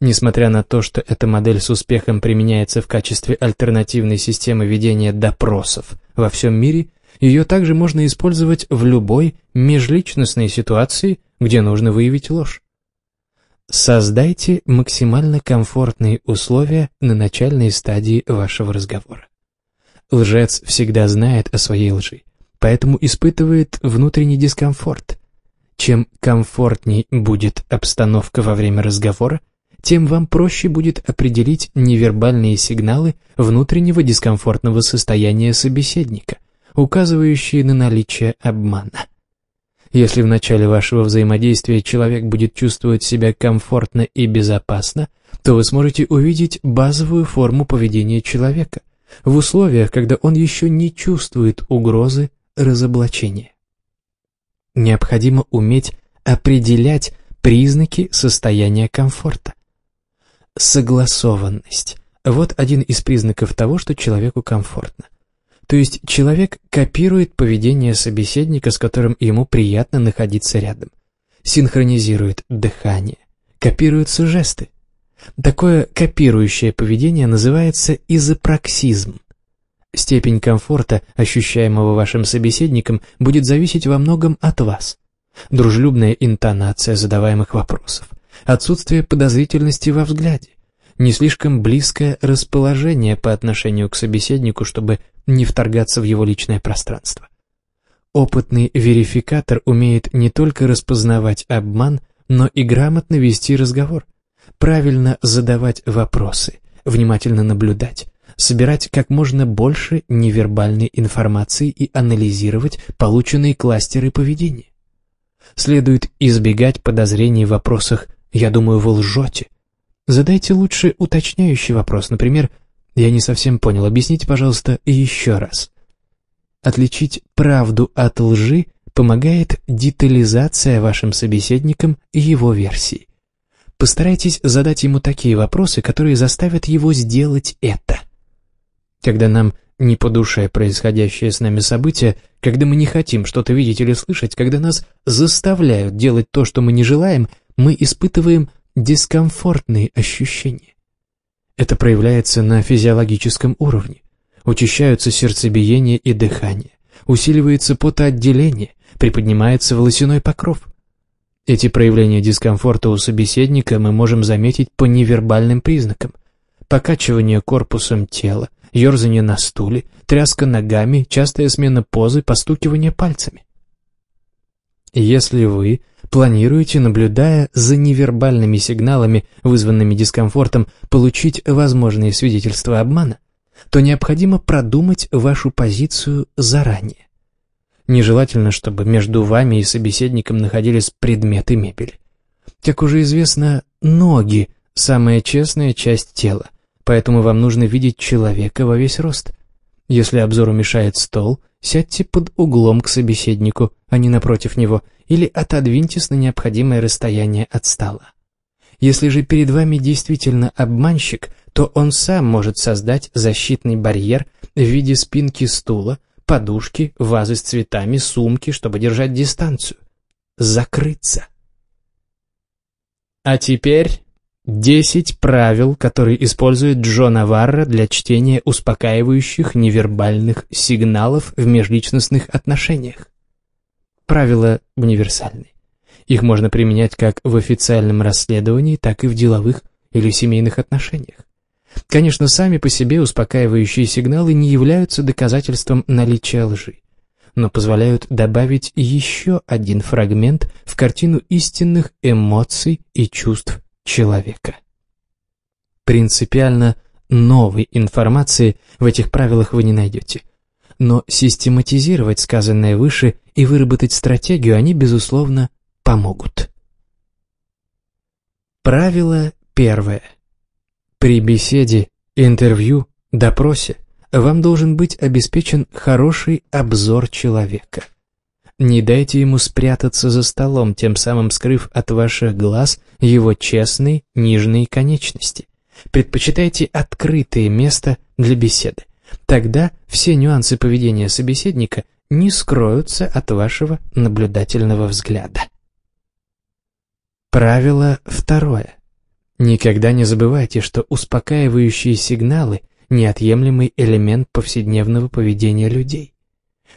Несмотря на то, что эта модель с успехом применяется в качестве альтернативной системы ведения допросов во всем мире – ее также можно использовать в любой межличностной ситуации, где нужно выявить ложь. Создайте максимально комфортные условия на начальной стадии вашего разговора. Лжец всегда знает о своей лжи, поэтому испытывает внутренний дискомфорт. Чем комфортней будет обстановка во время разговора, тем вам проще будет определить невербальные сигналы внутреннего дискомфортного состояния собеседника – указывающие на наличие обмана. Если в начале вашего взаимодействия человек будет чувствовать себя комфортно и безопасно, то вы сможете увидеть базовую форму поведения человека в условиях, когда он еще не чувствует угрозы разоблачения. Необходимо уметь определять признаки состояния комфорта. Согласованность – вот один из признаков того, что человеку комфортно. То есть человек копирует поведение собеседника, с которым ему приятно находиться рядом. Синхронизирует дыхание. Копируются жесты. Такое копирующее поведение называется изопраксизм. Степень комфорта, ощущаемого вашим собеседником, будет зависеть во многом от вас. Дружелюбная интонация задаваемых вопросов, отсутствие подозрительности во взгляде, не слишком близкое расположение по отношению к собеседнику, чтобы не вторгаться в его личное пространство. Опытный верификатор умеет не только распознавать обман, но и грамотно вести разговор, правильно задавать вопросы, внимательно наблюдать, собирать как можно больше невербальной информации и анализировать полученные кластеры поведения. Следует избегать подозрений в вопросах «я думаю, вы лжете». Задайте лучше уточняющий вопрос, например, я не совсем понял. Объясните, пожалуйста, еще раз. Отличить правду от лжи помогает детализация вашим собеседником его версий. Постарайтесь задать ему такие вопросы, которые заставят его сделать это. Когда нам не по душе происходящее с нами событие, когда мы не хотим что-то видеть или слышать, когда нас заставляют делать то, что мы не желаем, мы испытываем дискомфортные ощущения. Это проявляется на физиологическом уровне. Учащаются сердцебиение и дыхание, усиливается потоотделение, приподнимается волосяной покров. Эти проявления дискомфорта у собеседника мы можем заметить по невербальным признакам. Покачивание корпусом тела, ерзание на стуле, тряска ногами, частая смена позы, постукивание пальцами. Если вы планируете, наблюдая за невербальными сигналами, вызванными дискомфортом, получить возможные свидетельства обмана, то необходимо продумать вашу позицию заранее. Нежелательно, чтобы между вами и собеседником находились предметы мебели. Как уже известно, ноги – самая честная часть тела, поэтому вам нужно видеть человека во весь рост. Если обзору мешает стол – Сядьте под углом к собеседнику, а не напротив него, или отодвиньтесь на необходимое расстояние от стола. Если же перед вами действительно обманщик, то он сам может создать защитный барьер в виде спинки стула, подушки, вазы с цветами, сумки, чтобы держать дистанцию. Закрыться. А теперь Десять правил, которые использует Джо Наварро для чтения успокаивающих невербальных сигналов в межличностных отношениях. Правила универсальны. Их можно применять как в официальном расследовании, так и в деловых или семейных отношениях. Конечно, сами по себе успокаивающие сигналы не являются доказательством наличия лжи, но позволяют добавить еще один фрагмент в картину истинных эмоций и чувств человека. Принципиально новой информации в этих правилах вы не найдете. Но систематизировать сказанное выше и выработать стратегию они, безусловно, помогут. Правило первое. При беседе, интервью, допросе вам должен быть обеспечен хороший обзор человека. Не дайте ему спрятаться за столом, тем самым скрыв от ваших глаз его честные нижние конечности. Предпочитайте открытое место для беседы. Тогда все нюансы поведения собеседника не скроются от вашего наблюдательного взгляда. Правило второе. Никогда не забывайте, что успокаивающие сигналы – неотъемлемый элемент повседневного поведения людей.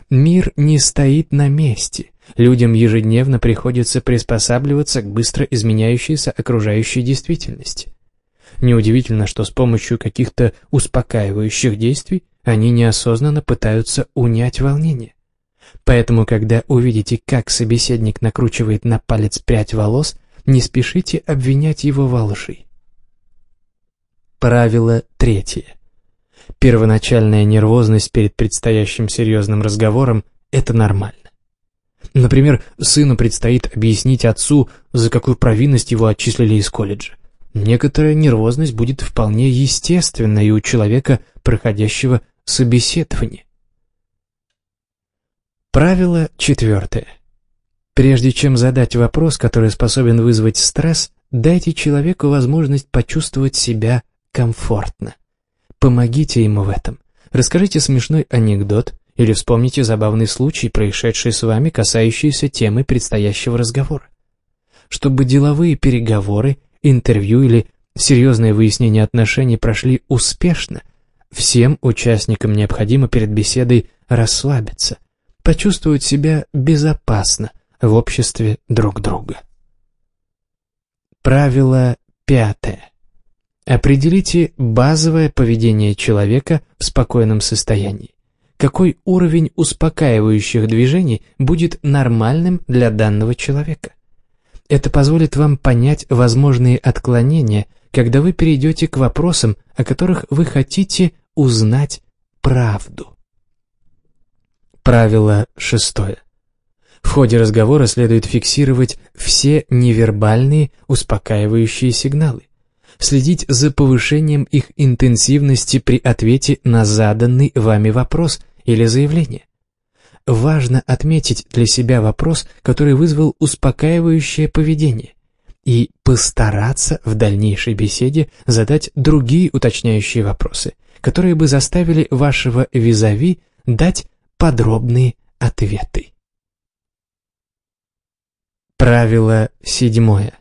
Мир не стоит на месте. Людям ежедневно приходится приспосабливаться к быстро изменяющейся окружающей действительности. Неудивительно, что с помощью каких-то успокаивающих действий они неосознанно пытаются унять волнение. Поэтому, когда увидите, как собеседник накручивает на палец прядь волос, не спешите обвинять его во лжи. Правило третье. Первоначальная нервозность перед предстоящим серьезным разговором – это нормально. Например, сыну предстоит объяснить отцу, за какую провинность его отчислили из колледжа. Некоторая нервозность будет вполне естественной у человека, проходящего собеседование. Правило четвертое. Прежде чем задать вопрос, который способен вызвать стресс, дайте человеку возможность почувствовать себя комфортно. Помогите ему в этом. Расскажите смешной анекдот или вспомните забавный случай, происшедший с вами, касающийся темы предстоящего разговора. Чтобы деловые переговоры, интервью или серьезное выяснение отношений прошли успешно, всем участникам необходимо перед беседой расслабиться, почувствовать себя безопасно в обществе друг друга. Правило пятое. Определите базовое поведение человека в спокойном состоянии. Какой уровень успокаивающих движений будет нормальным для данного человека? Это позволит вам понять возможные отклонения, когда вы перейдете к вопросам, о которых вы хотите узнать правду. Правило шестое. В ходе разговора следует фиксировать все невербальные успокаивающие сигналы следить за повышением их интенсивности при ответе на заданный вами вопрос или заявление. Важно отметить для себя вопрос, который вызвал успокаивающее поведение, и постараться в дальнейшей беседе задать другие уточняющие вопросы, которые бы заставили вашего визави дать подробные ответы. Правило седьмое.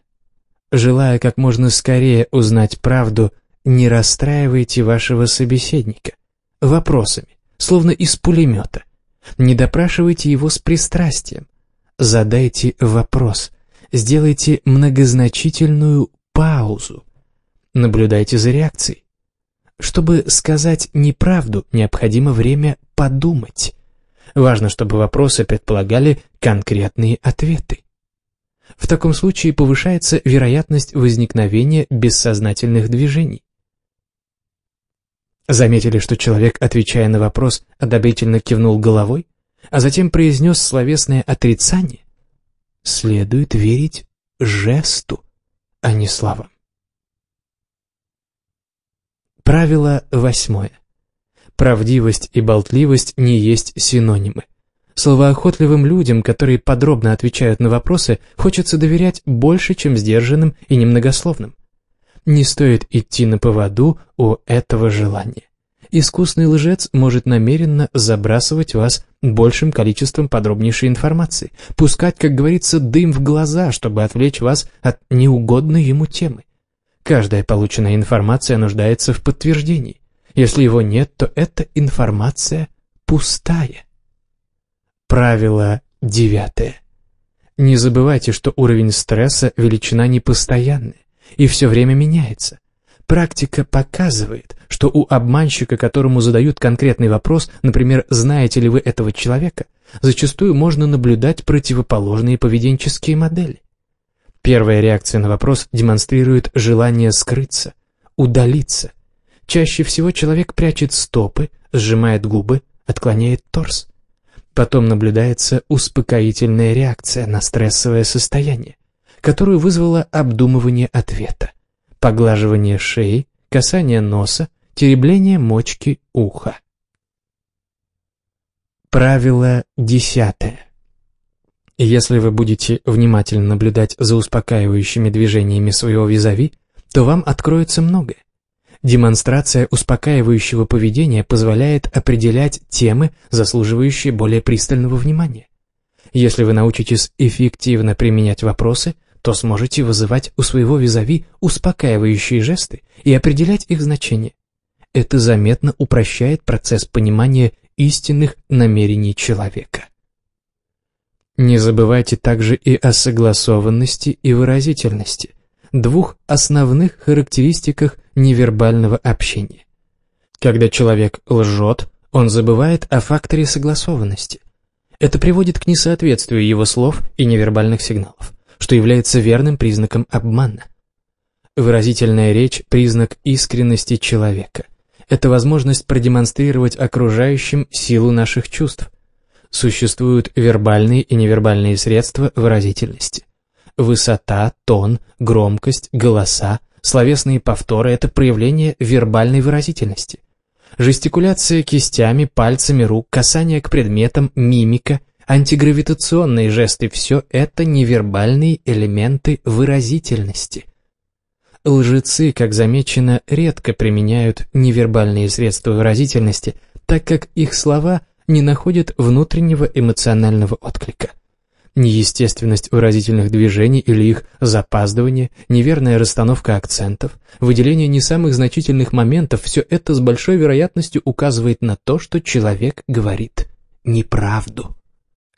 Желая как можно скорее узнать правду, не расстраивайте вашего собеседника вопросами, словно из пулемета. Не допрашивайте его с пристрастием. Задайте вопрос. Сделайте многозначительную паузу. Наблюдайте за реакцией. Чтобы сказать неправду, необходимо время подумать. Важно, чтобы вопросы предполагали конкретные ответы. В таком случае повышается вероятность возникновения бессознательных движений. Заметили, что человек, отвечая на вопрос, одобрительно кивнул головой, а затем произнес словесное отрицание? Следует верить жесту, а не словам. Правило восьмое. Правдивость и болтливость не есть синонимы. Словоохотливым людям, которые подробно отвечают на вопросы, хочется доверять больше, чем сдержанным и немногословным. Не стоит идти на поводу у этого желания. Искусный лжец может намеренно забрасывать вас большим количеством подробнейшей информации, пускать, как говорится, дым в глаза, чтобы отвлечь вас от неугодной ему темы. Каждая полученная информация нуждается в подтверждении. Если его нет, то эта информация пустая. Правило девятое. Не забывайте, что уровень стресса – величина непостоянная и все время меняется. Практика показывает, что у обманщика, которому задают конкретный вопрос, например, знаете ли вы этого человека, зачастую можно наблюдать противоположные поведенческие модели. Первая реакция на вопрос демонстрирует желание скрыться, удалиться. Чаще всего человек прячет стопы, сжимает губы, отклоняет торс. Потом наблюдается успокоительная реакция на стрессовое состояние, которую вызвало обдумывание ответа, поглаживание шеи, касание носа, теребление мочки уха. Правило десятое. Если вы будете внимательно наблюдать за успокаивающими движениями своего визави, то вам откроется многое. Демонстрация успокаивающего поведения позволяет определять темы, заслуживающие более пристального внимания. Если вы научитесь эффективно применять вопросы, то сможете вызывать у своего визави успокаивающие жесты и определять их значение. Это заметно упрощает процесс понимания истинных намерений человека. Не забывайте также и о согласованности и выразительности – двух основных характеристиках невербального общения. Когда человек лжет, он забывает о факторе согласованности. Это приводит к несоответствию его слов и невербальных сигналов, что является верным признаком обмана. Выразительная речь – признак искренности человека. Это возможность продемонстрировать окружающим силу наших чувств. Существуют вербальные и невербальные средства выразительности. Высота, тон, громкость, голоса, словесные повторы — это проявление вербальной выразительности. Жестикуляция кистями, пальцами рук, касание к предметам, мимика, антигравитационные жесты — все это невербальные элементы выразительности. Лжецы, как замечено, редко применяют невербальные средства выразительности, так как их слова не находят внутреннего эмоционального отклика неестественность выразительных движений или их запаздывание, неверная расстановка акцентов, выделение не самых значительных моментов – все это с большой вероятностью указывает на то, что человек говорит неправду.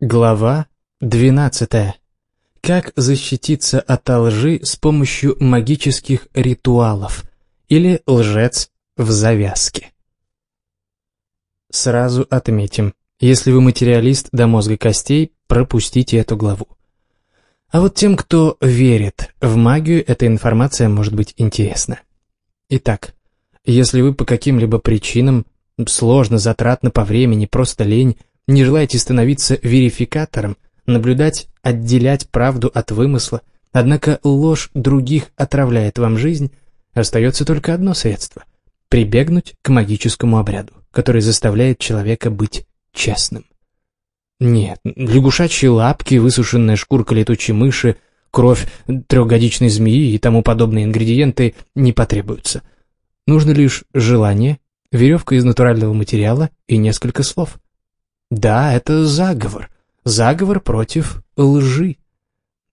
Глава 12. Как защититься от лжи с помощью магических ритуалов или лжец в завязке. Сразу отметим, если вы материалист до мозга костей, пропустите эту главу. А вот тем, кто верит в магию, эта информация может быть интересна. Итак, если вы по каким-либо причинам, сложно, затратно по времени, просто лень, не желаете становиться верификатором, наблюдать, отделять правду от вымысла, однако ложь других отравляет вам жизнь, остается только одно средство – прибегнуть к магическому обряду, который заставляет человека быть честным. Нет, лягушачьи лапки, высушенная шкурка летучей мыши, кровь трехгодичной змеи и тому подобные ингредиенты не потребуются. Нужно лишь желание, веревка из натурального материала и несколько слов. Да, это заговор. Заговор против лжи.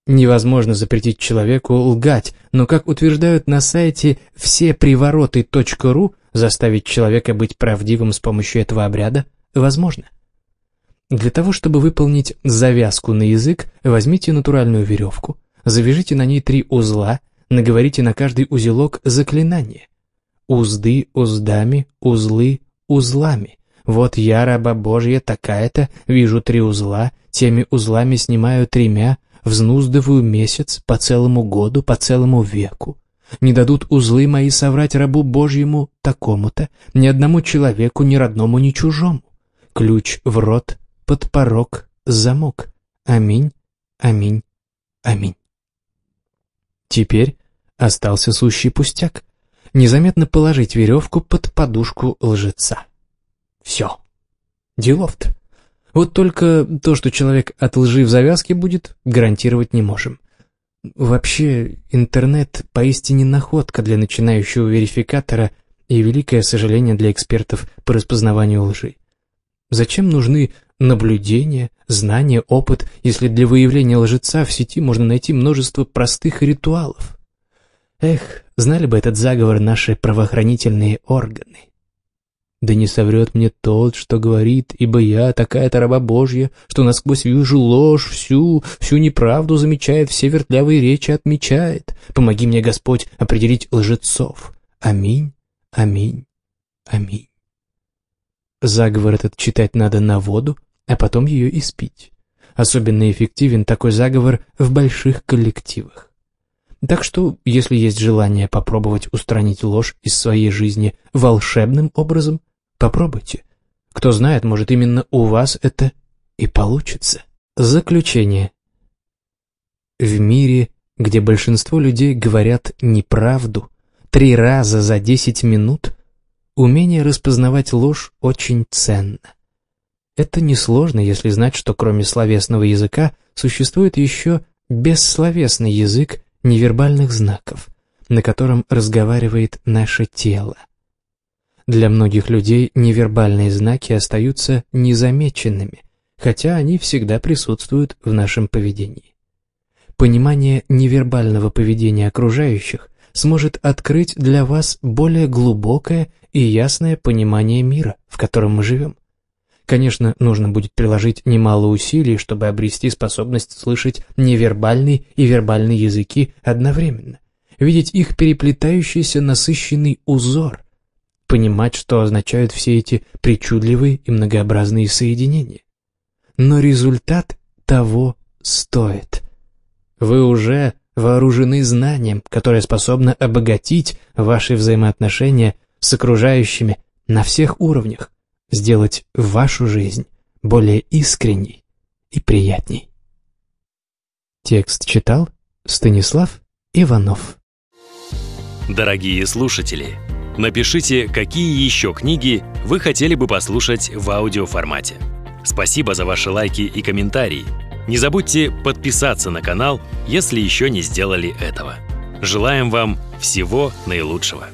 Невозможно запретить человеку лгать, но, как утверждают на сайте все заставить человека быть правдивым с помощью этого обряда возможно. Для того, чтобы выполнить завязку на язык, возьмите натуральную веревку, завяжите на ней три узла, наговорите на каждый узелок заклинание. Узды уздами, узлы узлами. Вот я, раба Божья, такая-то, вижу три узла, теми узлами снимаю тремя, взнуздываю месяц, по целому году, по целому веку. Не дадут узлы мои соврать рабу Божьему такому-то, ни одному человеку, ни родному, ни чужому. Ключ в рот, под порог замок. Аминь, аминь, аминь. Теперь остался сущий пустяк. Незаметно положить веревку под подушку лжеца. Все. Делов-то. Вот только то, что человек от лжи в завязке будет, гарантировать не можем. Вообще, интернет поистине находка для начинающего верификатора и великое сожаление для экспертов по распознаванию лжи. Зачем нужны наблюдение, знание, опыт, если для выявления лжеца в сети можно найти множество простых ритуалов. Эх, знали бы этот заговор наши правоохранительные органы. Да не соврет мне тот, что говорит, ибо я такая-то раба Божья, что насквозь вижу ложь всю, всю неправду замечает, все вертлявые речи отмечает. Помоги мне, Господь, определить лжецов. Аминь, аминь, аминь. Заговор этот читать надо на воду, а потом ее испить. Особенно эффективен такой заговор в больших коллективах. Так что, если есть желание попробовать устранить ложь из своей жизни волшебным образом, попробуйте. Кто знает, может именно у вас это и получится. Заключение. В мире, где большинство людей говорят неправду три раза за десять минут, умение распознавать ложь очень ценно. Это несложно, если знать, что кроме словесного языка существует еще бессловесный язык невербальных знаков, на котором разговаривает наше тело. Для многих людей невербальные знаки остаются незамеченными, хотя они всегда присутствуют в нашем поведении. Понимание невербального поведения окружающих сможет открыть для вас более глубокое и ясное понимание мира, в котором мы живем. Конечно, нужно будет приложить немало усилий, чтобы обрести способность слышать невербальный и вербальный языки одновременно, видеть их переплетающийся насыщенный узор, понимать, что означают все эти причудливые и многообразные соединения. Но результат того стоит. Вы уже вооружены знанием, которое способно обогатить ваши взаимоотношения с окружающими на всех уровнях, сделать вашу жизнь более искренней и приятней. Текст читал Станислав Иванов. Дорогие слушатели, напишите, какие еще книги вы хотели бы послушать в аудиоформате. Спасибо за ваши лайки и комментарии. Не забудьте подписаться на канал, если еще не сделали этого. Желаем вам всего наилучшего!